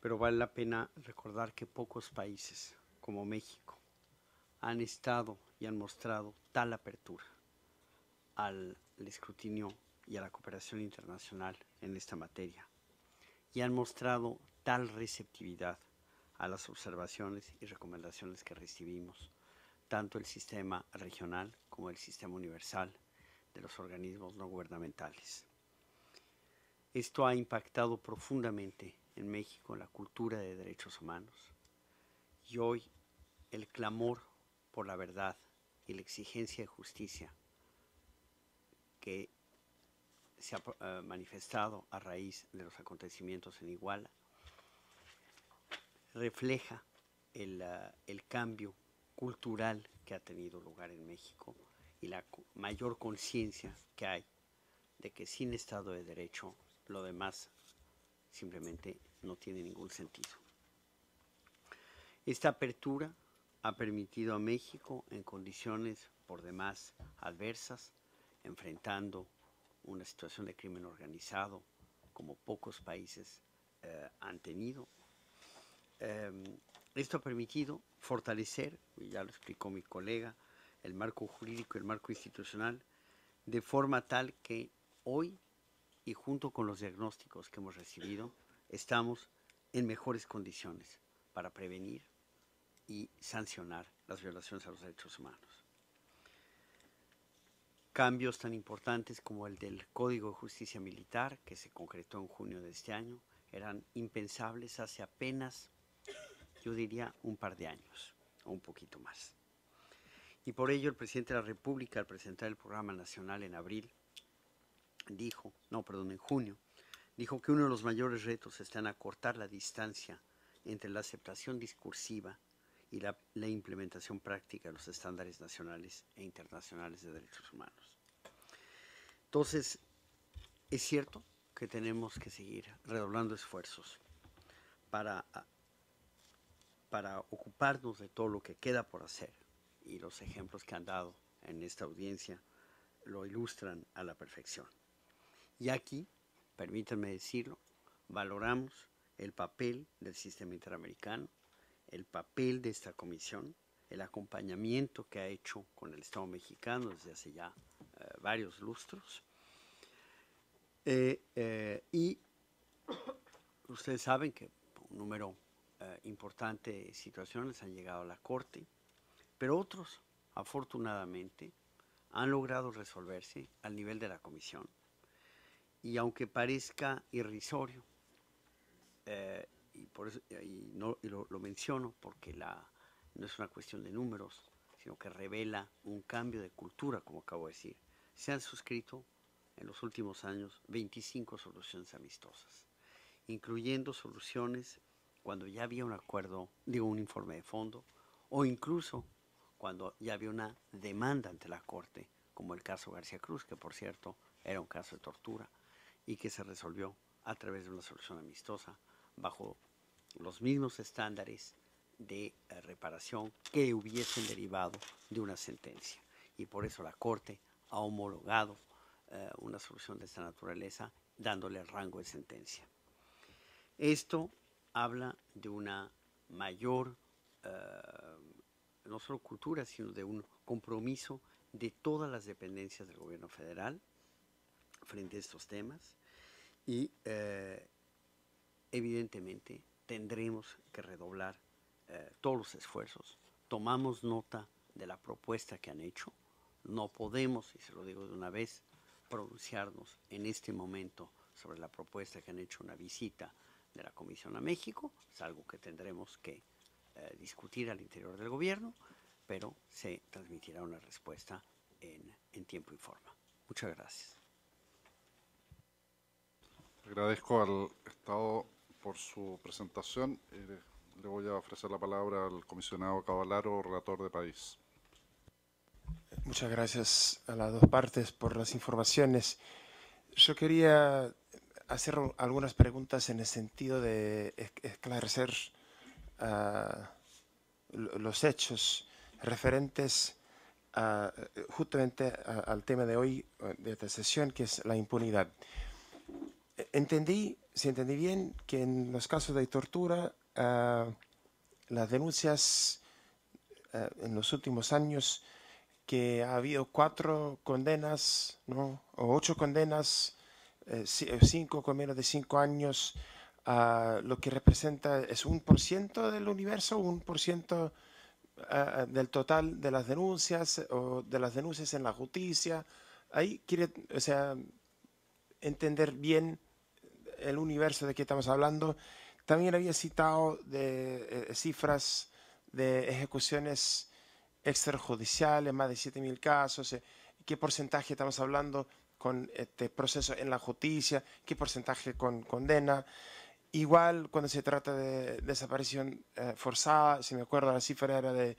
Speaker 8: pero vale la pena recordar que pocos países, como México, han estado y han mostrado tal apertura al escrutinio y a la cooperación internacional en esta materia, y han mostrado tal receptividad a las observaciones y recomendaciones que recibimos, tanto el sistema regional como el sistema universal de los organismos no gubernamentales. Esto ha impactado profundamente en México la cultura de derechos humanos y hoy el clamor por la verdad y la exigencia de justicia que se ha eh, manifestado a raíz de los acontecimientos en Iguala refleja ah, el, cambio cultural que ha tenido lugar en México y la mayor conciencia que hay de que sin Estado de Derecho lo demás simplemente no tiene ningún sentido. Esta apertura ha permitido a México en condiciones por demás adversas, enfrentando una situación de crimen organizado como pocos países eh, han tenido Em, esto ha permitido fortalecer, ya lo explicó mi colega, el marco jurídico, el marco institucional, de forma tal que hoy y junto con los diagnósticos que hemos recibido, estamos en mejores condiciones para prevenir y sancionar las violaciones a los derechos humanos. Cambios tan importantes como el del Código de Justicia Militar, que se concretó en junio de este año, eran impensables hace apenas yo diría un par de años o un poquito más. Y por ello el presidente de la República al presentar el programa nacional en abril dijo, no, perdón, en junio, dijo que uno de los mayores retos está en acortar la distancia entre la aceptación discursiva y la, la implementación práctica de los estándares nacionales e internacionales de derechos humanos. Entonces, es cierto que tenemos que seguir redoblando esfuerzos para para ocuparnos de todo lo que queda por hacer. Y los ejemplos que han dado en esta audiencia lo ilustran a la perfección. Y aquí, permítanme decirlo, valoramos el papel del sistema interamericano, el papel de esta comisión, el acompañamiento que ha hecho con el Estado mexicano desde hace ya eh, varios lustros. Eh, eh, y ustedes saben que un número eh, importantes situaciones han llegado a la Corte, pero otros, afortunadamente, han logrado resolverse al nivel de la Comisión. Y aunque parezca irrisorio, eh, y, no, lo, menciono porque la, no es una cuestión de números, sino que revela un cambio de cultura, como acabo de decir, se han suscrito en los últimos años 25 soluciones amistosas, incluyendo soluciones cuando ya había un acuerdo, digo, un informe de fondo, o incluso cuando ya había una demanda ante la Corte, como el caso García Cruz, que por cierto era un caso de tortura, y que se resolvió a través de una solución amistosa, bajo los mismos estándares de eh, reparación que hubiesen derivado de una sentencia. Y por eso la Corte ha homologado eh, una solución de esta naturaleza, dándole el rango de sentencia. Esto habla de una mayor, eh, no solo cultura, sino de un compromiso de todas las dependencias del gobierno federal frente a estos temas y eh, evidentemente tendremos que redoblar eh, todos los esfuerzos. Tomamos nota de la propuesta que han hecho. No podemos, y se lo digo de una vez, pronunciarnos en este momento sobre la propuesta que han hecho una visita de la Comisión a México, es algo que tendremos que eh, discutir al interior del gobierno, pero se transmitirá una respuesta en, tiempo y forma. Muchas gracias.
Speaker 1: Agradezco al Estado por su presentación. Eh, le voy a ofrecer la palabra al comisionado Cavalaro, relator de país.
Speaker 9: Muchas gracias a las dos partes por las informaciones. Yo quería hacer algunas preguntas en el sentido de esclarecer ah, los hechos referentes justamente al tema de hoy, de esta sesión, que es la impunidad. Entendí, si entendí bien, que en los casos de tortura, ah, las denuncias ah, en los últimos años, que ha habido cuatro condenas, ¿no? o ocho condenas eh, eh, cinco con menos de cinco años, ah, lo que representa es un por ciento del universo, un por ciento ah, ah, del total de las denuncias eh, o de las denuncias en la justicia. Ahí quiere, o sea, entender bien el universo de que estamos hablando. También había citado de cifras de ejecuciones extrajudiciales, más de 7.000 casos, qué porcentaje estamos hablando con este proceso en la justicia, qué porcentaje con condena. Igual cuando se trata de desaparición eh, forzada, si me acuerdo la cifra era de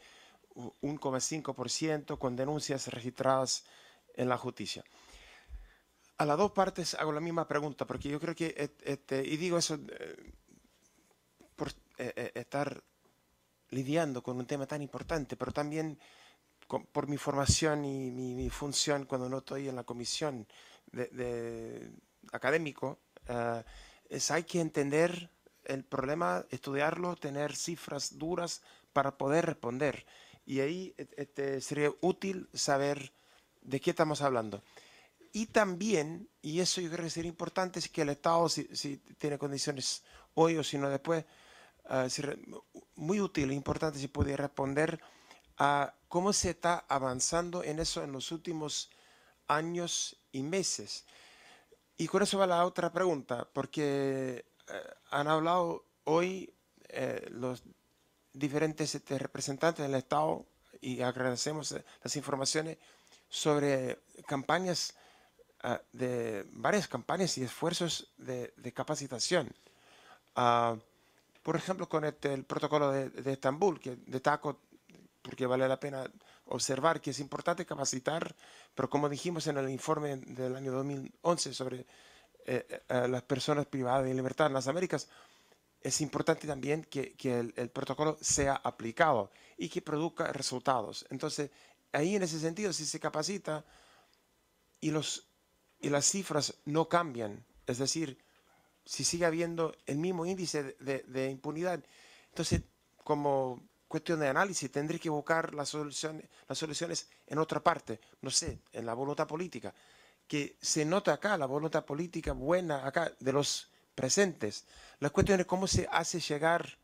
Speaker 9: 1,5% con denuncias registradas en la justicia. A las dos partes hago la misma pregunta, porque yo creo que, este, y digo eso eh, por eh, estar lidiando con un tema tan importante, pero también por mi formación y mi, función cuando no estoy en la comisión de, académico, eh, es hay que entender el problema, estudiarlo, tener cifras duras para poder responder. Y ahí e, este, sería útil saber de qué estamos hablando. Y también, y eso yo creo que sería importante, es que el Estado, si, tiene condiciones hoy o si no después, es eh, muy útil e importante si puede responder cómo se está avanzando en eso en los últimos años y meses. Y con eso va la otra pregunta, porque eh, han hablado hoy eh, los diferentes este, representantes del Estado y agradecemos eh, las informaciones sobre campañas, ah, de varias campañas y esfuerzos de, capacitación. Ah, por ejemplo, con este, el protocolo de, de Estambul, que destaco porque vale la pena observar que es importante capacitar, pero como dijimos en el informe del año 2011 sobre eh, eh, las personas privadas de libertad en las Américas, es importante también que, el, protocolo sea aplicado y que produzca resultados. Entonces, ahí en ese sentido, si se capacita y, los, y las cifras no cambian, es decir, si sigue habiendo el mismo índice de impunidad, entonces, como cuestión de análisis, tendré que buscar las soluciones, las soluciones en otra parte, no sé, en la voluntad política, que se nota acá, la voluntad política buena acá de los presentes. La cuestión es cómo se hace llegar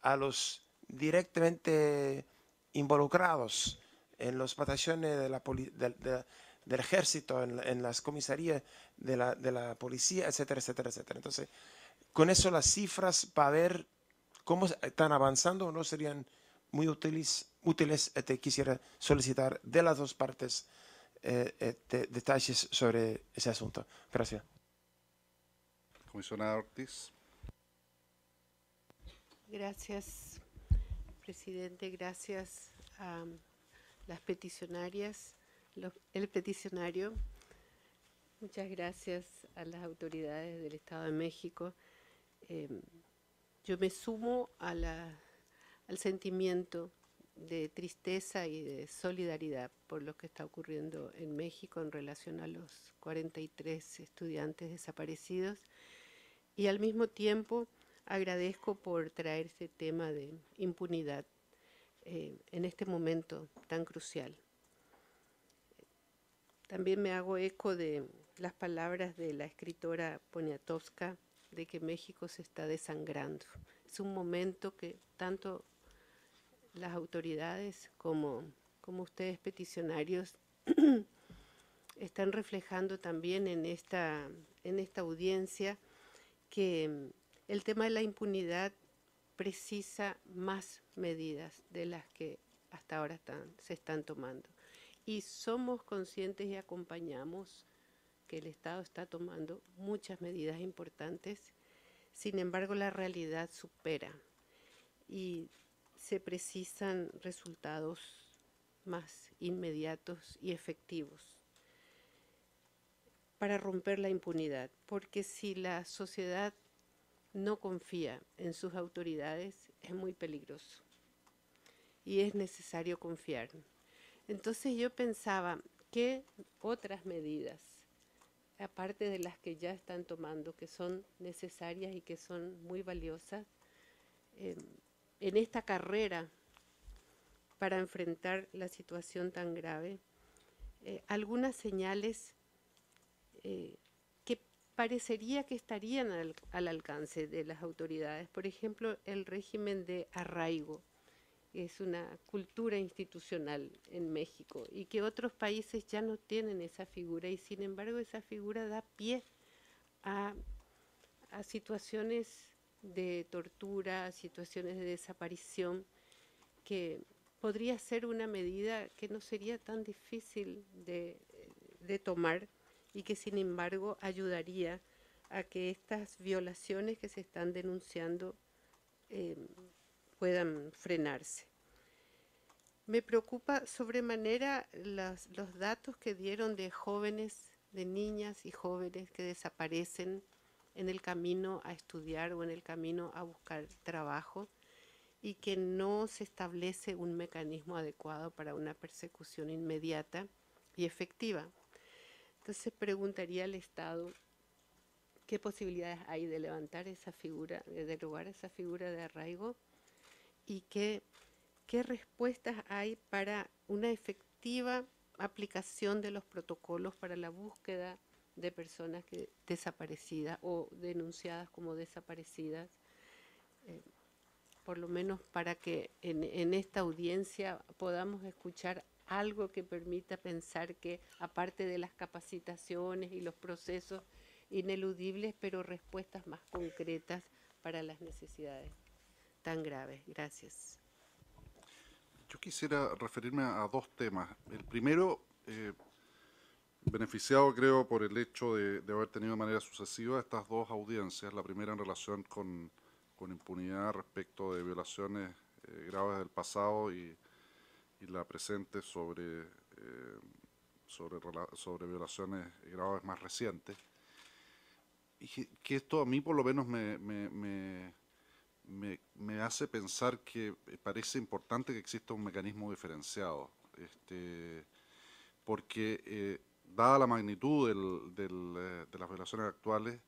Speaker 9: a los directamente involucrados en las pataciones de la del ejército, en, las comisarías de la, policía, etcétera, etcétera, etcétera. Entonces, con eso las cifras para ver ¿Cómo están avanzando o no serían muy útiles? útiles eh, te quisiera solicitar de las dos partes eh, eh, detalles sobre ese asunto. Gracias.
Speaker 1: Comisionada Ortiz.
Speaker 10: Gracias, presidente. Gracias a las peticionarias, el peticionario. Muchas gracias a las autoridades del Estado de México. Em, yo me sumo al sentimiento de tristeza y de solidaridad por lo que está ocurriendo en México en relación a los 43 estudiantes desaparecidos y al mismo tiempo agradezco por traer este tema de impunidad eh, en este momento tan crucial. También me hago eco de las palabras de la escritora Poniatowska, de que México se está desangrando. Es un momento que tanto las autoridades como, como ustedes peticionarios <clears throat> están reflejando también en esta, en esta audiencia que mm, el tema de la impunidad precisa más medidas de las que hasta ahora están, se están tomando. Y somos conscientes y acompañamos el Estado está tomando muchas medidas importantes, sin embargo la realidad supera y se precisan resultados más inmediatos y efectivos para romper la impunidad, porque si la sociedad no confía en sus autoridades es muy peligroso y es necesario confiar. Entonces yo pensaba, ¿qué otras medidas aparte de las que ya están tomando, que son necesarias y que son muy valiosas, em, en esta carrera para enfrentar la situación tan grave, eh, algunas señales eh, que parecería que estarían al alcance de las autoridades, por ejemplo, el régimen de arraigo es una cultura institucional en México y que otros países ya no tienen esa figura y sin embargo esa figura da pie a, situaciones de tortura, a situaciones de desaparición, que podría ser una medida que no sería tan difícil de, tomar y que sin embargo ayudaría a que estas violaciones que se están denunciando eh, puedan frenarse. Me preocupa sobremanera los datos que dieron de jóvenes, de niñas y jóvenes que desaparecen en el camino a estudiar o en el camino a buscar trabajo y que no se establece un mecanismo adecuado para una persecución inmediata y efectiva. Entonces preguntaría al Estado qué posibilidades hay de levantar esa figura, de derogar esa figura de arraigo y qué, respuestas hay para una efectiva aplicación de los protocolos para la búsqueda de personas desaparecidas o denunciadas como desaparecidas, eh, por lo menos para que en esta audiencia podamos escuchar algo que permita pensar que aparte de las capacitaciones y los procesos ineludibles, pero respuestas más concretas para las necesidades tan grave. Gracias.
Speaker 1: Yo quisiera referirme a, dos temas. El primero, eh, beneficiado creo por el hecho de, haber tenido de manera sucesiva estas dos audiencias, la primera en relación con, impunidad respecto de violaciones eh, graves del pasado y, la presente sobre, eh, sobre, sobre violaciones graves más recientes. Y que esto a mí por lo menos me me, hace pensar que eh, parece importante que exista un mecanismo diferenciado, este, porque eh, dada la magnitud eh, de las violaciones actuales,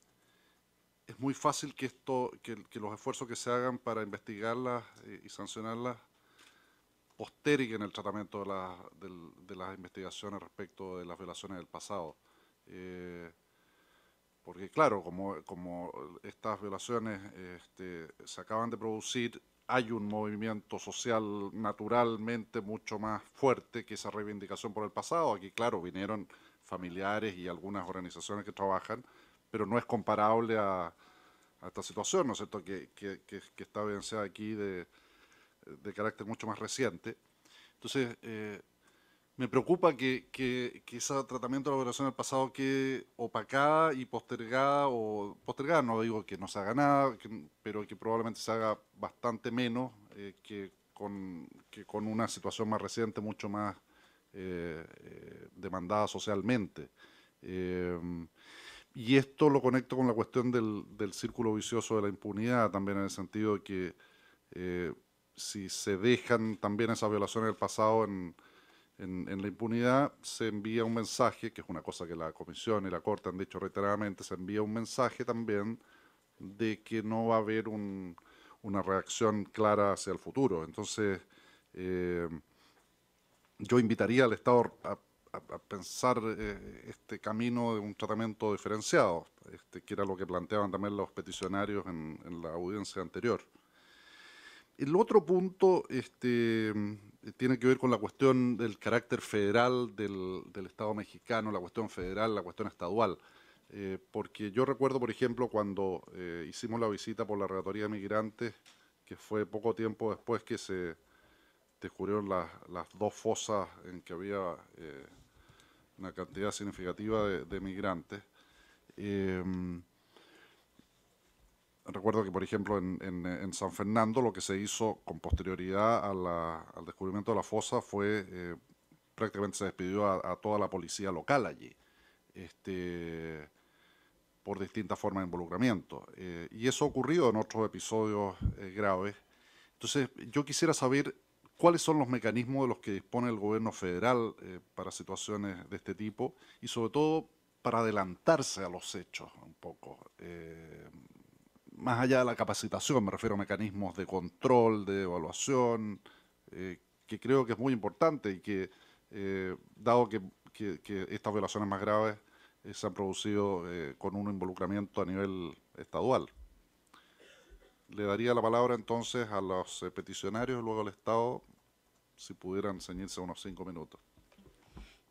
Speaker 1: es muy fácil que, esto, los esfuerzos que se hagan para investigarlas y, sancionarlas posterguen el tratamiento de, las investigaciones respecto de las violaciones del pasado porque claro, como, como estas violaciones este, se acaban de producir, hay un movimiento social naturalmente mucho más fuerte que esa reivindicación por el pasado. Aquí, claro, vinieron familiares y algunas organizaciones que trabajan, pero no es comparable a, esta situación, ¿no es cierto?, que, que, que, que está evidenciada aquí de, carácter mucho más reciente. Entonces, eh, me preocupa que, que, ese tratamiento de la violación del pasado quede opacada y postergada, o postergada no digo que no se haga nada, pero que probablemente se haga bastante menos eh, que, con, que con una situación más reciente, mucho más eh, eh, demandada socialmente. y esto lo conecto con la cuestión del, del, círculo vicioso de la impunidad, también en el sentido de que si se dejan también esas violaciones del pasado en en, la impunidad se envía un mensaje, que es una cosa que la Comisión y la Corte han dicho reiteradamente, se envía un mensaje también de que no va a haber una reacción clara hacia el futuro. Entonces, eh, yo invitaría al Estado a, pensar eh, este camino de un tratamiento diferenciado, este, que era lo que planteaban también los peticionarios en la audiencia anterior. El otro punto este, tiene que ver con la cuestión del carácter federal del, Estado mexicano, la cuestión federal, la cuestión estadual. Eh, porque yo recuerdo, por ejemplo, cuando eh, hicimos la visita por la Relatoría de Migrantes, que fue poco tiempo después que se descubrieron las, dos fosas en que había eh, una cantidad significativa de migrantes recuerdo que, por ejemplo, en, San Fernando lo que se hizo con posterioridad al descubrimiento de la fosa fue eh, prácticamente se despidió a, toda la policía local allí, este, por distintas formas de involucramiento. Eh, y eso ha ocurrido en otros episodios eh, graves. Entonces, yo quisiera saber cuáles son los mecanismos de los que dispone el gobierno federal para situaciones de este tipo y sobre todo para adelantarse a los hechos un poco más allá de la capacitación, me refiero a mecanismos de control, de evaluación, eh, que creo que es muy importante y que, eh, dado que, estas violaciones más graves eh, se han producido con un involucramiento a nivel estadual. Le daría la palabra entonces a los peticionarios, luego al Estado, si pudieran ceñirse unos cinco minutos.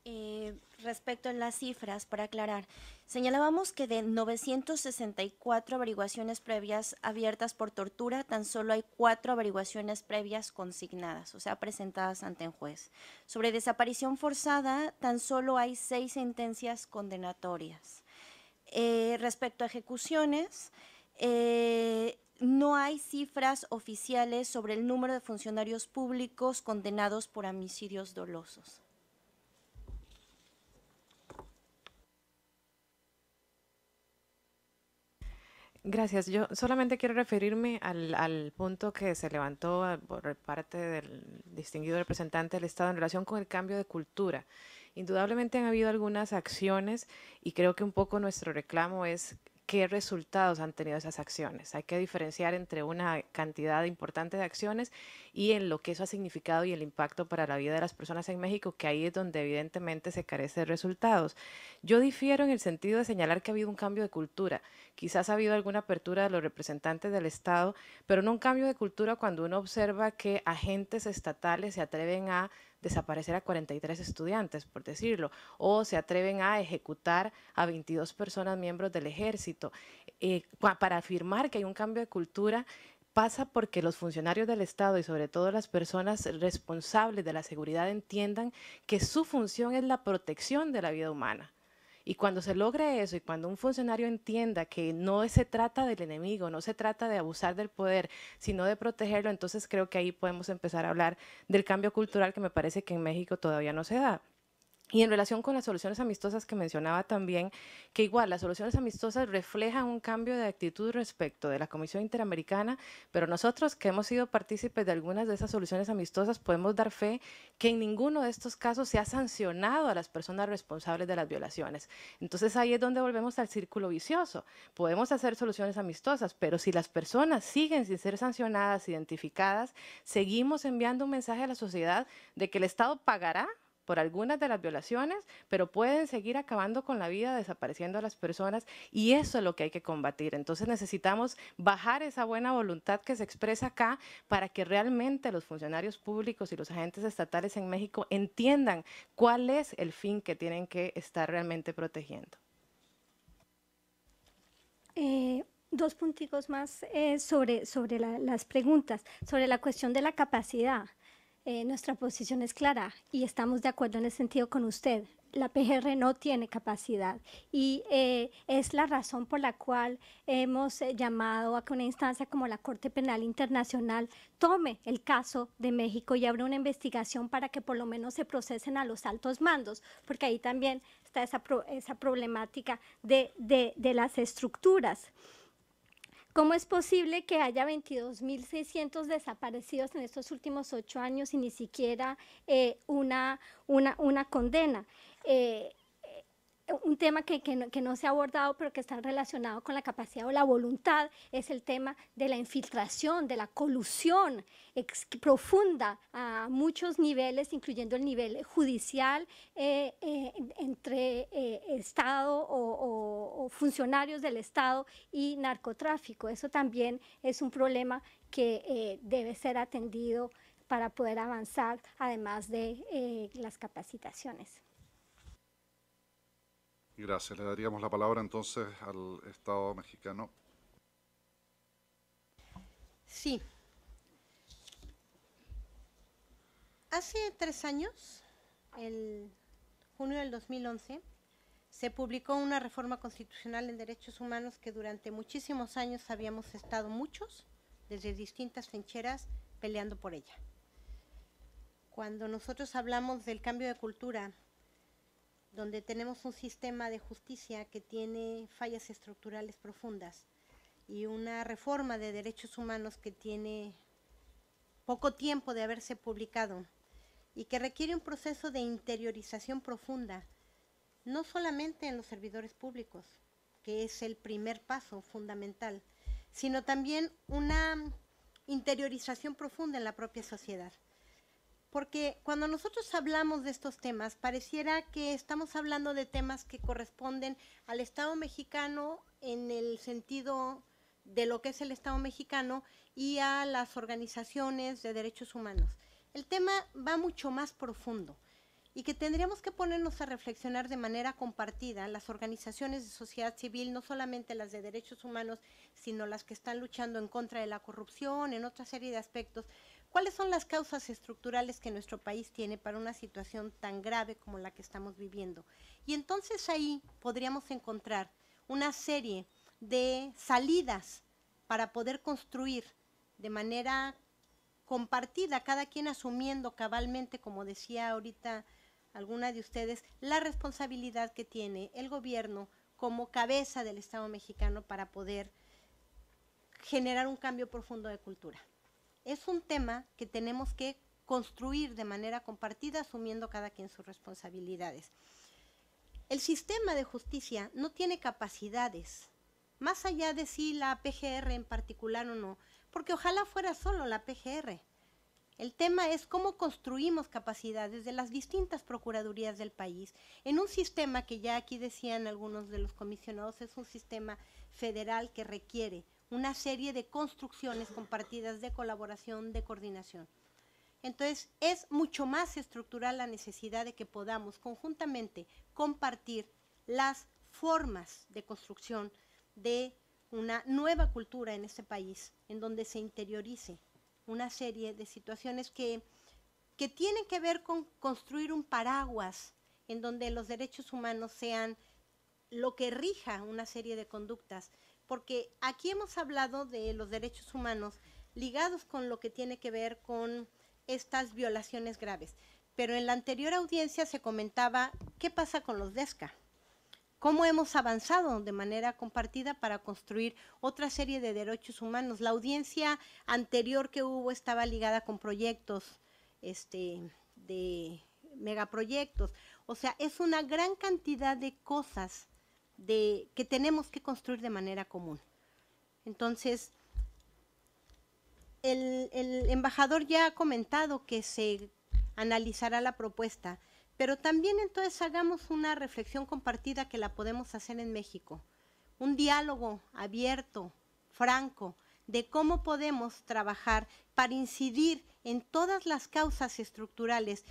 Speaker 2: Eh, respecto a las cifras, para aclarar, señalábamos que de 964 averiguaciones previas abiertas por tortura, tan solo hay cuatro averiguaciones previas consignadas, o sea, presentadas ante el juez. Sobre desaparición forzada, tan solo hay seis sentencias condenatorias. Eh, respecto a ejecuciones, eh, no hay cifras oficiales sobre el número de funcionarios públicos condenados por homicidios dolosos.
Speaker 11: Gracias. Yo solamente quiero referirme al, al punto que se levantó ah, por parte del distinguido representante del Estado en relación con el cambio de cultura. Indudablemente han habido algunas acciones y creo que un poco nuestro reclamo es qué resultados han tenido esas acciones. Hay que diferenciar entre una cantidad importante de acciones y en lo que eso ha significado y el impacto para la vida de las personas en México, que ahí es donde evidentemente se carece de resultados. Yo difiero en el sentido de señalar que ha habido un cambio de cultura. Quizás ha habido alguna apertura de los representantes del Estado, pero no un cambio de cultura cuando uno observa que agentes estatales se atreven a desaparecer a 43 estudiantes, por decirlo, o se atreven a ejecutar a 22 personas miembros del ejército. Eh, para afirmar que hay un cambio de cultura, pasa porque los funcionarios del Estado y sobre todo las personas responsables de la seguridad entiendan que su función es la protección de la vida humana. Y cuando se logre eso y cuando un funcionario entienda que no se trata del enemigo, no se trata de abusar del poder, sino de protegerlo, entonces creo que ahí podemos empezar a hablar del cambio cultural que me parece que en México todavía no se da. Y en relación con las soluciones amistosas que mencionaba también, que igual las soluciones amistosas reflejan un cambio de actitud respecto de la Comisión Interamericana, pero nosotros que hemos sido partícipes de algunas de esas soluciones amistosas podemos dar fe que en ninguno de estos casos se ha sancionado a las personas responsables de las violaciones. Entonces ahí es donde volvemos al círculo vicioso. Podemos hacer soluciones amistosas, pero si las personas siguen sin ser sancionadas, identificadas, seguimos enviando un mensaje a la sociedad de que el Estado pagará por algunas de las violaciones, pero pueden seguir acabando con la vida, desapareciendo a las personas y eso es lo que hay que combatir. Entonces necesitamos bajar esa buena voluntad que se expresa acá para que realmente los funcionarios públicos y los agentes estatales en México entiendan cuál es el fin que tienen que estar realmente protegiendo.
Speaker 5: Eh, dos punticos más eh, sobre, sobre las preguntas, sobre la cuestión de la capacidad. Eh, nuestra posición es clara y estamos de acuerdo en el sentido con usted. La PGR no tiene capacidad y eh, es la razón por la cual hemos eh, llamado a que una instancia como la Corte Penal Internacional tome el caso de México y abra una investigación para que por lo menos se procesen a los altos mandos, porque ahí también está esa, problemática de, de las estructuras. ¿Cómo es posible que haya 22.600 desaparecidos en estos últimos ocho años y ni siquiera eh, una, una, una condena? Eh, un tema que, no, se ha abordado, pero que está relacionado con la capacidad o la voluntad, es el tema de la infiltración, de la colusión profunda a muchos niveles, incluyendo el nivel judicial, eh, eh, entre eh, Estado o funcionarios del Estado y narcotráfico. Eso también es un problema que debe ser atendido para poder avanzar, además de las capacitaciones.
Speaker 1: Gracias. Le daríamos la palabra entonces al Estado mexicano.
Speaker 7: Sí. Hace tres años, el junio del 2011, se publicó una reforma constitucional en derechos humanos que durante muchísimos años habíamos estado muchos, desde distintas trincheras, peleando por ella. Cuando nosotros hablamos del cambio de cultura donde tenemos un sistema de justicia que tiene fallas estructurales profundas y una reforma de derechos humanos que tiene poco tiempo de haberse publicado y que requiere un proceso de interiorización profunda, no solamente en los servidores públicos, que es el primer paso fundamental, sino también una interiorización profunda en la propia sociedad porque cuando nosotros hablamos de estos temas, pareciera que estamos hablando de temas que corresponden al Estado mexicano en el sentido de lo que es el Estado mexicano y a las organizaciones de derechos humanos. El tema va mucho más profundo y que tendríamos que ponernos a reflexionar de manera compartida las organizaciones de sociedad civil, no solamente las de derechos humanos, sino las que están luchando en contra de la corrupción, en otra serie de aspectos, ¿Cuáles son las causas estructurales que nuestro país tiene para una situación tan grave como la que estamos viviendo? Y entonces ahí podríamos encontrar una serie de salidas para poder construir de manera compartida, cada quien asumiendo cabalmente, como decía ahorita alguna de ustedes, la responsabilidad que tiene el gobierno como cabeza del Estado mexicano para poder generar un cambio profundo de cultura es un tema que tenemos que construir de manera compartida, asumiendo cada quien sus responsabilidades. El sistema de justicia no tiene capacidades, más allá de si la PGR en particular o no, porque ojalá fuera solo la PGR. El tema es cómo construimos capacidades de las distintas procuradurías del país en un sistema que ya aquí decían algunos de los comisionados, es un sistema federal que requiere una serie de construcciones compartidas de colaboración, de coordinación. Entonces, es mucho más estructural la necesidad de que podamos conjuntamente compartir las formas de construcción de una nueva cultura en este país, en donde se interiorice una serie de situaciones que, que tienen que ver con construir un paraguas en donde los derechos humanos sean lo que rija una serie de conductas porque aquí hemos hablado de los derechos humanos ligados con lo que tiene que ver con estas violaciones graves. Pero en la anterior audiencia se comentaba qué pasa con los DESCA, cómo hemos avanzado de manera compartida para construir otra serie de derechos humanos. La audiencia anterior que hubo estaba ligada con proyectos este, de megaproyectos. O sea, es una gran cantidad de cosas de, que tenemos que construir de manera común. Entonces, el, el embajador ya ha comentado que se analizará la propuesta, pero también entonces hagamos una reflexión compartida que la podemos hacer en México, un diálogo abierto, franco, de cómo podemos trabajar para incidir en todas las causas estructurales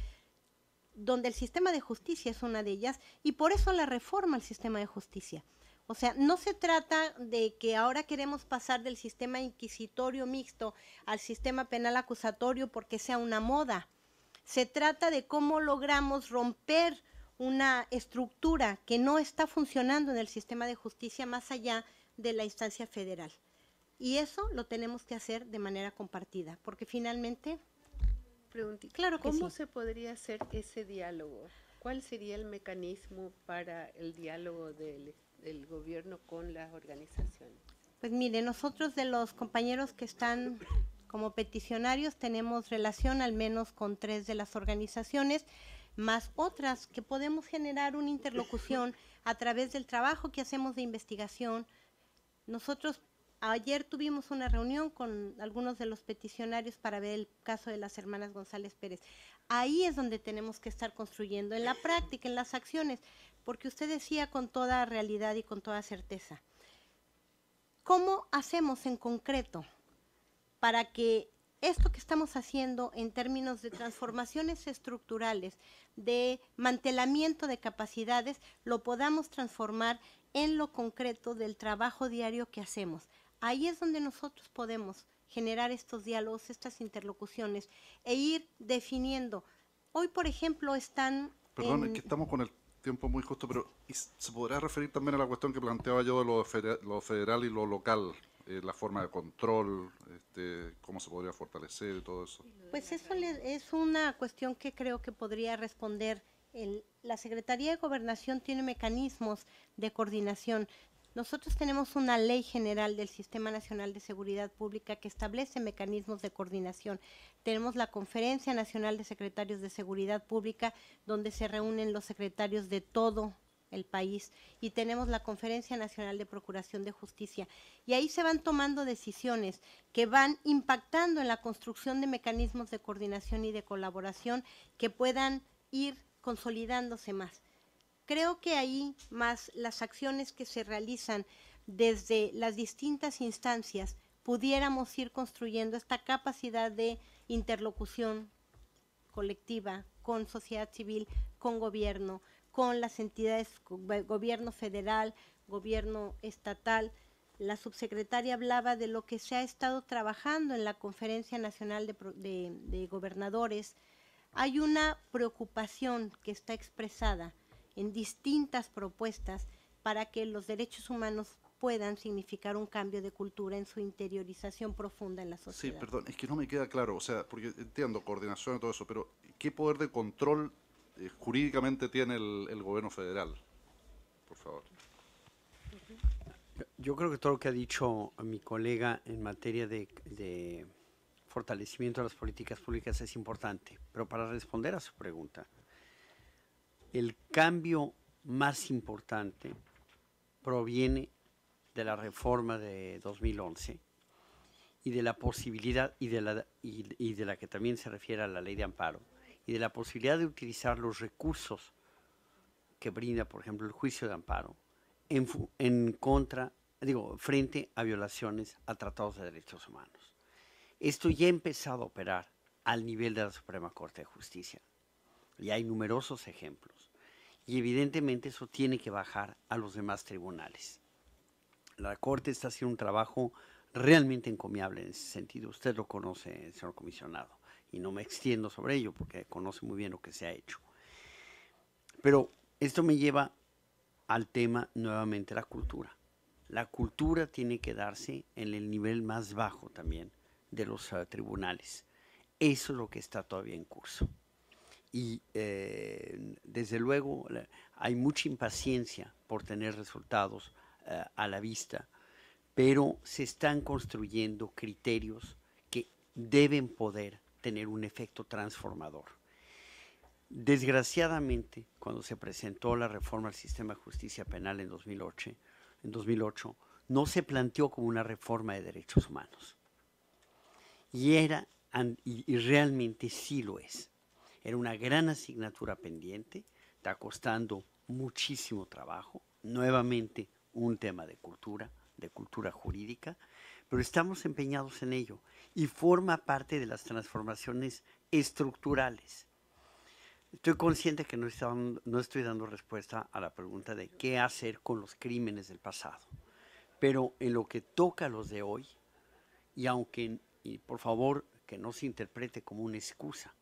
Speaker 7: donde el sistema de justicia es una de ellas, y por eso la reforma al sistema de justicia. O sea, no se trata de que ahora queremos pasar del sistema inquisitorio mixto al sistema penal acusatorio porque sea una moda. Se trata de cómo logramos romper una estructura que no está funcionando en el sistema de justicia más allá de la instancia federal. Y eso lo tenemos que hacer de manera compartida, porque finalmente
Speaker 10: Claro ¿Cómo se podría hacer ese diálogo? ¿Cuál sería el mecanismo para el diálogo del, del gobierno con las organizaciones?
Speaker 7: Pues mire, nosotros de los compañeros que están como peticionarios tenemos relación al menos con tres de las organizaciones, más otras que podemos generar una interlocución a través del trabajo que hacemos de investigación. Nosotros Ayer tuvimos una reunión con algunos de los peticionarios para ver el caso de las hermanas González Pérez. Ahí es donde tenemos que estar construyendo, en la práctica, en las acciones, porque usted decía con toda realidad y con toda certeza. ¿Cómo hacemos en concreto para que esto que estamos haciendo en términos de transformaciones estructurales, de mantelamiento de capacidades, lo podamos transformar en lo concreto del trabajo diario que hacemos? Ahí es donde nosotros podemos generar estos diálogos, estas interlocuciones e ir definiendo. Hoy, por ejemplo, están... Perdón, es que estamos
Speaker 1: con el tiempo muy justo, pero se podrá referir también a la cuestión que planteaba yo de lo, federal, y lo local, eh, la forma de control, este, cómo se podría fortalecer y todo eso.
Speaker 7: Pues eso es una cuestión que creo que podría responder. El, la Secretaría de Gobernación tiene mecanismos de coordinación. Nosotros tenemos una ley general del Sistema Nacional de Seguridad Pública que establece mecanismos de coordinación. Tenemos la Conferencia Nacional de Secretarios de Seguridad Pública, donde se reúnen los secretarios de todo el país y tenemos la Conferencia Nacional de Procuración de Justicia. Y ahí se van tomando decisiones que van impactando en la construcción de mecanismos de coordinación y de colaboración que puedan ir consolidándose más. Creo que ahí más las acciones que se realizan desde las distintas instancias pudiéramos ir construyendo esta capacidad de interlocución colectiva con sociedad civil, con gobierno, con las entidades, gobierno federal, gobierno estatal. La subsecretaria hablaba de lo que se ha estado trabajando en la Conferencia Nacional de, Gobernadores. Hay una preocupación que está expresada en distintas propuestas para que los derechos humanos puedan significar un cambio de cultura en su interiorización profunda en la sociedad. Sí, perdón,
Speaker 1: es que no me queda claro, o sea, porque entiendo coordinación y todo eso, pero ¿qué poder de control eh, jurídicamente tiene el, gobierno federal? Por favor.
Speaker 8: Yo creo que todo lo que ha dicho mi colega en materia de fortalecimiento de las políticas públicas es importante, pero para responder a su pregunta, el cambio más importante proviene de la reforma de 2011 y de la posibilidad y de la, de la que también se refiere a la ley de amparo y de la posibilidad de utilizar los recursos que brinda, por ejemplo, el juicio de amparo en, en contra, digo, frente a violaciones a tratados de derechos humanos. Esto ya ha empezado a operar al nivel de la Suprema Corte de Justicia. Y hay numerosos ejemplos. Y evidentemente eso tiene que bajar a los demás tribunales. La Corte está haciendo un trabajo realmente encomiable en ese sentido. Usted lo conoce, señor comisionado, y no me extiendo sobre ello porque conoce muy bien lo que se ha hecho. Pero esto me lleva al tema nuevamente la cultura. La cultura tiene que darse en el nivel más bajo también de los eh, tribunales. Eso es lo que está todavía en curso y eh, desde luego hay mucha impaciencia por tener resultados eh, a la vista, pero se están construyendo criterios que deben poder tener un efecto transformador. Desgraciadamente, cuando se presentó la reforma al sistema de justicia penal en 2008, en 2008 no se planteó como una reforma de derechos humanos. Y, era, y realmente sí lo es era una gran asignatura pendiente, está costando muchísimo trabajo, nuevamente un tema de cultura, de cultura jurídica, pero estamos empeñados en ello y forma parte de las transformaciones estructurales. Estoy consciente que no, estoy dando respuesta a la pregunta de qué hacer con los crímenes del pasado, pero en lo que toca a los de hoy, y aunque, y por favor, que no se interprete como una excusa,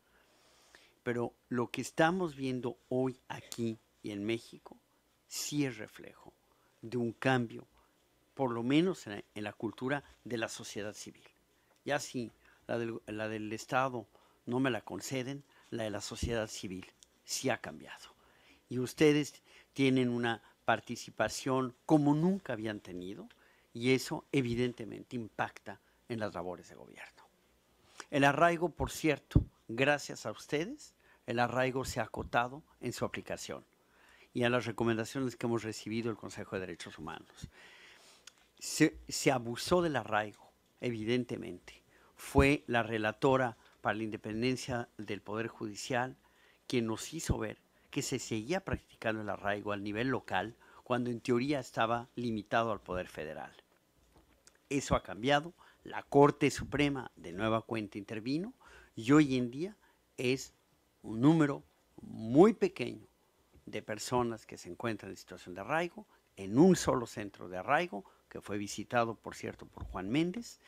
Speaker 8: pero lo que estamos viendo hoy aquí y en México sí es reflejo de un cambio, por lo menos en, la cultura de la sociedad civil. Ya si la del, la del Estado no me la conceden, la de la sociedad civil sí ha cambiado. Y ustedes tienen una participación como nunca habían tenido y eso evidentemente impacta en las labores de gobierno. El arraigo, por cierto, gracias a ustedes, el arraigo se ha acotado en su aplicación y a las recomendaciones que hemos recibido del Consejo de Derechos Humanos. Se, se abusó del arraigo, evidentemente. Fue la relatora para la independencia del Poder Judicial quien nos hizo ver que se seguía practicando el arraigo al nivel local cuando en teoría estaba limitado al Poder Federal. Eso ha cambiado. La Corte Suprema de nueva cuenta intervino y hoy en día es un número muy pequeño de personas que se encuentran en situación de arraigo, en un solo centro de arraigo, que fue visitado, por cierto, por Juan Méndez,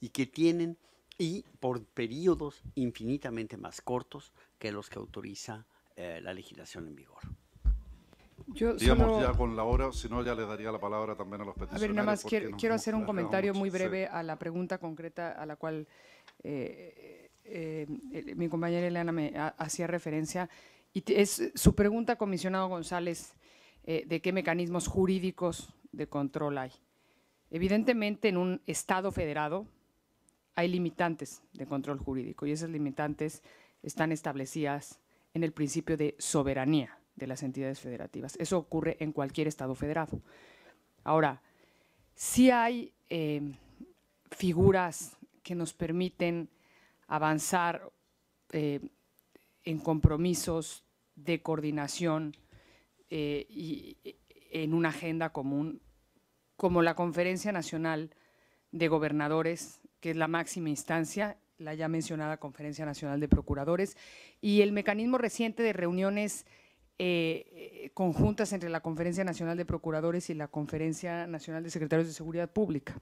Speaker 8: y que tienen, y por periodos infinitamente más cortos que los que autoriza eh, la legislación en vigor.
Speaker 12: Yo Digamos ya
Speaker 8: con la hora, si no ya le daría la palabra también a los peticionarios. A ver, nada más
Speaker 12: quiero, hacer un comentario muy breve a la pregunta concreta a la cual eh, eh, mi compañera Elena me hacía referencia, y es su pregunta, comisionado González, eh, de qué mecanismos jurídicos de control hay. Evidentemente, en un Estado federado hay limitantes de control jurídico y esas limitantes están establecidas en el principio de soberanía de las entidades federativas. Eso ocurre en cualquier Estado federado. Ahora, si hay eh, figuras que nos permiten avanzar eh, en compromisos de coordinación eh, y eh, en una agenda común, como la Conferencia Nacional de Gobernadores, que es la máxima instancia, la ya mencionada Conferencia Nacional de Procuradores, y el mecanismo reciente de reuniones conjuntas entre la Conferencia Nacional de Procuradores y la Conferencia Nacional de Secretarios de Seguridad Pública.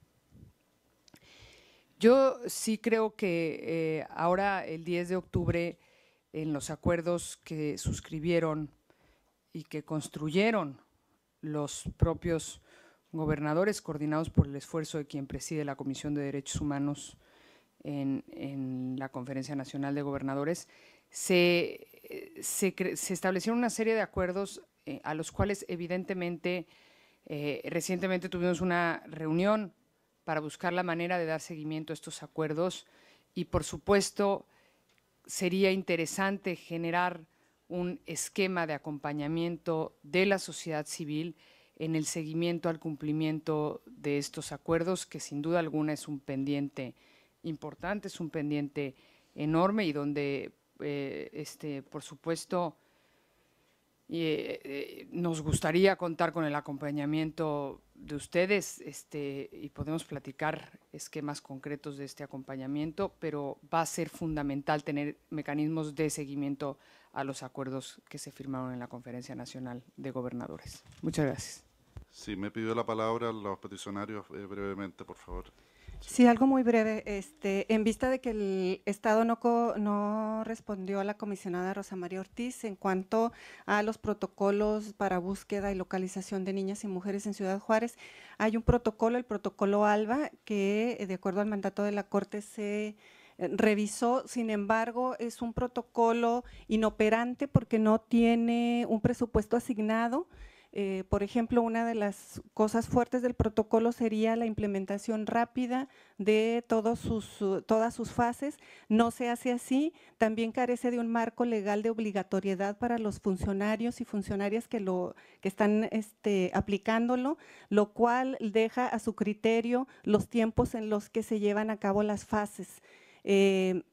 Speaker 12: Yo sí creo que eh, ahora el 10 de octubre, en los acuerdos que suscribieron y que construyeron los propios gobernadores, coordinados por el esfuerzo de quien preside la Comisión de Derechos Humanos en, la Conferencia Nacional de Gobernadores, se, eh, se, establecieron una serie de acuerdos eh, a los cuales evidentemente recientemente tuvimos una reunión para buscar la manera de dar seguimiento a estos acuerdos y, por supuesto, sería interesante generar un esquema de acompañamiento de la sociedad civil en el seguimiento al cumplimiento de estos acuerdos, que sin duda alguna es un pendiente importante, es un pendiente enorme y donde, eh, este, por supuesto, eh, eh, nos gustaría contar con el acompañamiento de ustedes este, y podemos platicar esquemas concretos de este acompañamiento, pero va a ser fundamental tener mecanismos de seguimiento a los acuerdos que se firmaron en la Conferencia Nacional
Speaker 1: de Gobernadores.
Speaker 12: Muchas gracias.
Speaker 1: Sí, me pidió la palabra los peticionarios eh, brevemente, por favor.
Speaker 3: Sí, algo muy breve. Este, en vista de que el Estado no, no respondió a la comisionada Rosa María Ortiz en cuanto a los protocolos para búsqueda y localización de niñas y mujeres en Ciudad Juárez, hay un protocolo, el protocolo ALBA, que eh, de acuerdo al mandato de la Corte se eh, revisó, sin embargo, es un protocolo inoperante porque no tiene un presupuesto asignado. Eh, por ejemplo, una de las cosas fuertes del protocolo sería la implementación rápida de uh, todas sus fases. No se hace así. También carece de un marco legal de obligatoriedad para los funcionarios y funcionarias que, lo, están este, aplicándolo, lo cual deja a su criterio los tiempos en los que se llevan a cabo las fases. Eh,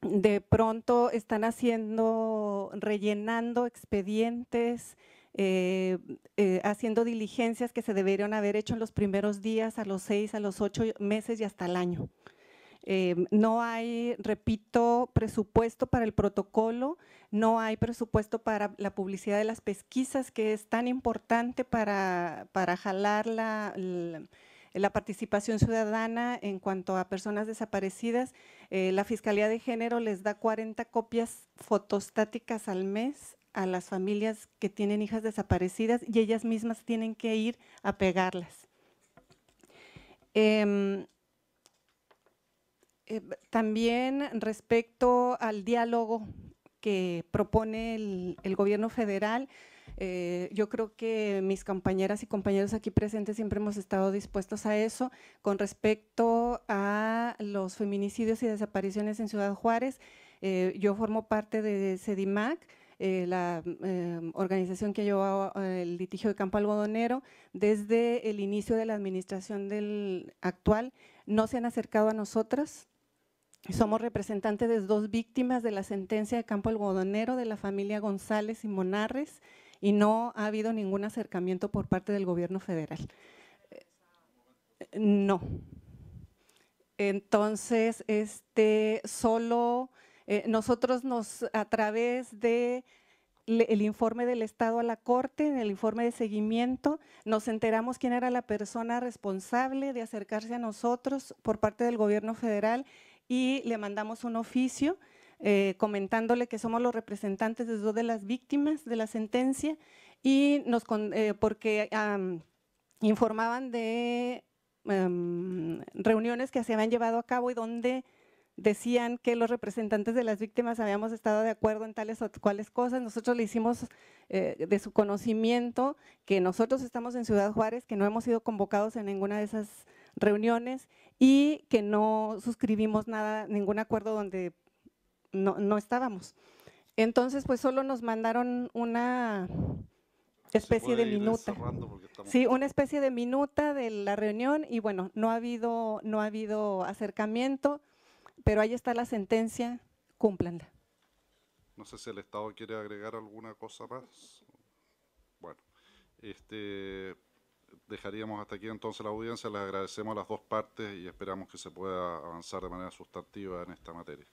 Speaker 3: de pronto están haciendo, rellenando expedientes, eh, eh, haciendo diligencias que se deberían haber hecho en los primeros días, a los seis, a los ocho meses y hasta el año. Eh, no hay, repito, presupuesto para el protocolo, no hay presupuesto para la publicidad de las pesquisas, que es tan importante para, para jalar la eh, la participación ciudadana en cuanto a personas desaparecidas. Eh, la Fiscalía de Género les da 40 copias fotostáticas al mes a las familias que tienen hijas desaparecidas y ellas mismas tienen que ir a pegarlas. Em, eh, también respecto al diálogo que propone el gobierno federal, eh, yo creo que mis compañeras y compañeros aquí presentes siempre hemos estado dispuestos a eso. Con respecto a los feminicidios y desapariciones en Ciudad Juárez, eh, yo formo parte de CEDIMAC, eh, la organización que llevó el litigio de campo algodonero, desde el inicio de la administración del actual, no se han acercado a nosotras. Somos representantes de dos víctimas de la sentencia de campo algodonero de la familia González y Monarres y no ha habido ningún acercamiento por parte del gobierno federal. Eh, no. Entonces, este, solo eh, nosotros nos, a través de informe del Estado a la Corte, en el informe de seguimiento, nos enteramos quién era la persona responsable de acercarse a nosotros por parte del gobierno federal y le mandamos un oficio eh, comentándole que somos los representantes de dos de las víctimas de la sentencia y nos eh, porque informaban de em, reuniones que se habían llevado a cabo y donde decían que los representantes de las víctimas habíamos estado de acuerdo en tales o cuales cosas. Nosotros le hicimos eh, de su conocimiento que nosotros estamos en Ciudad Juárez, que no hemos sido convocados en ninguna de esas reuniones y que no suscribimos nada, ningún acuerdo donde no, no estábamos. Entonces, pues solo nos mandaron una especie de minuta. Sí, una especie de minuta de la reunión y bueno, no ha habido, no ha habido acercamiento, pero ahí está la sentencia, cúmplanla.
Speaker 1: No sé si el Estado quiere agregar alguna cosa más. Bueno, este, dejaríamos hasta aquí entonces la audiencia. Les agradecemos a las dos partes y esperamos que se pueda avanzar de manera sustantiva en esta materia.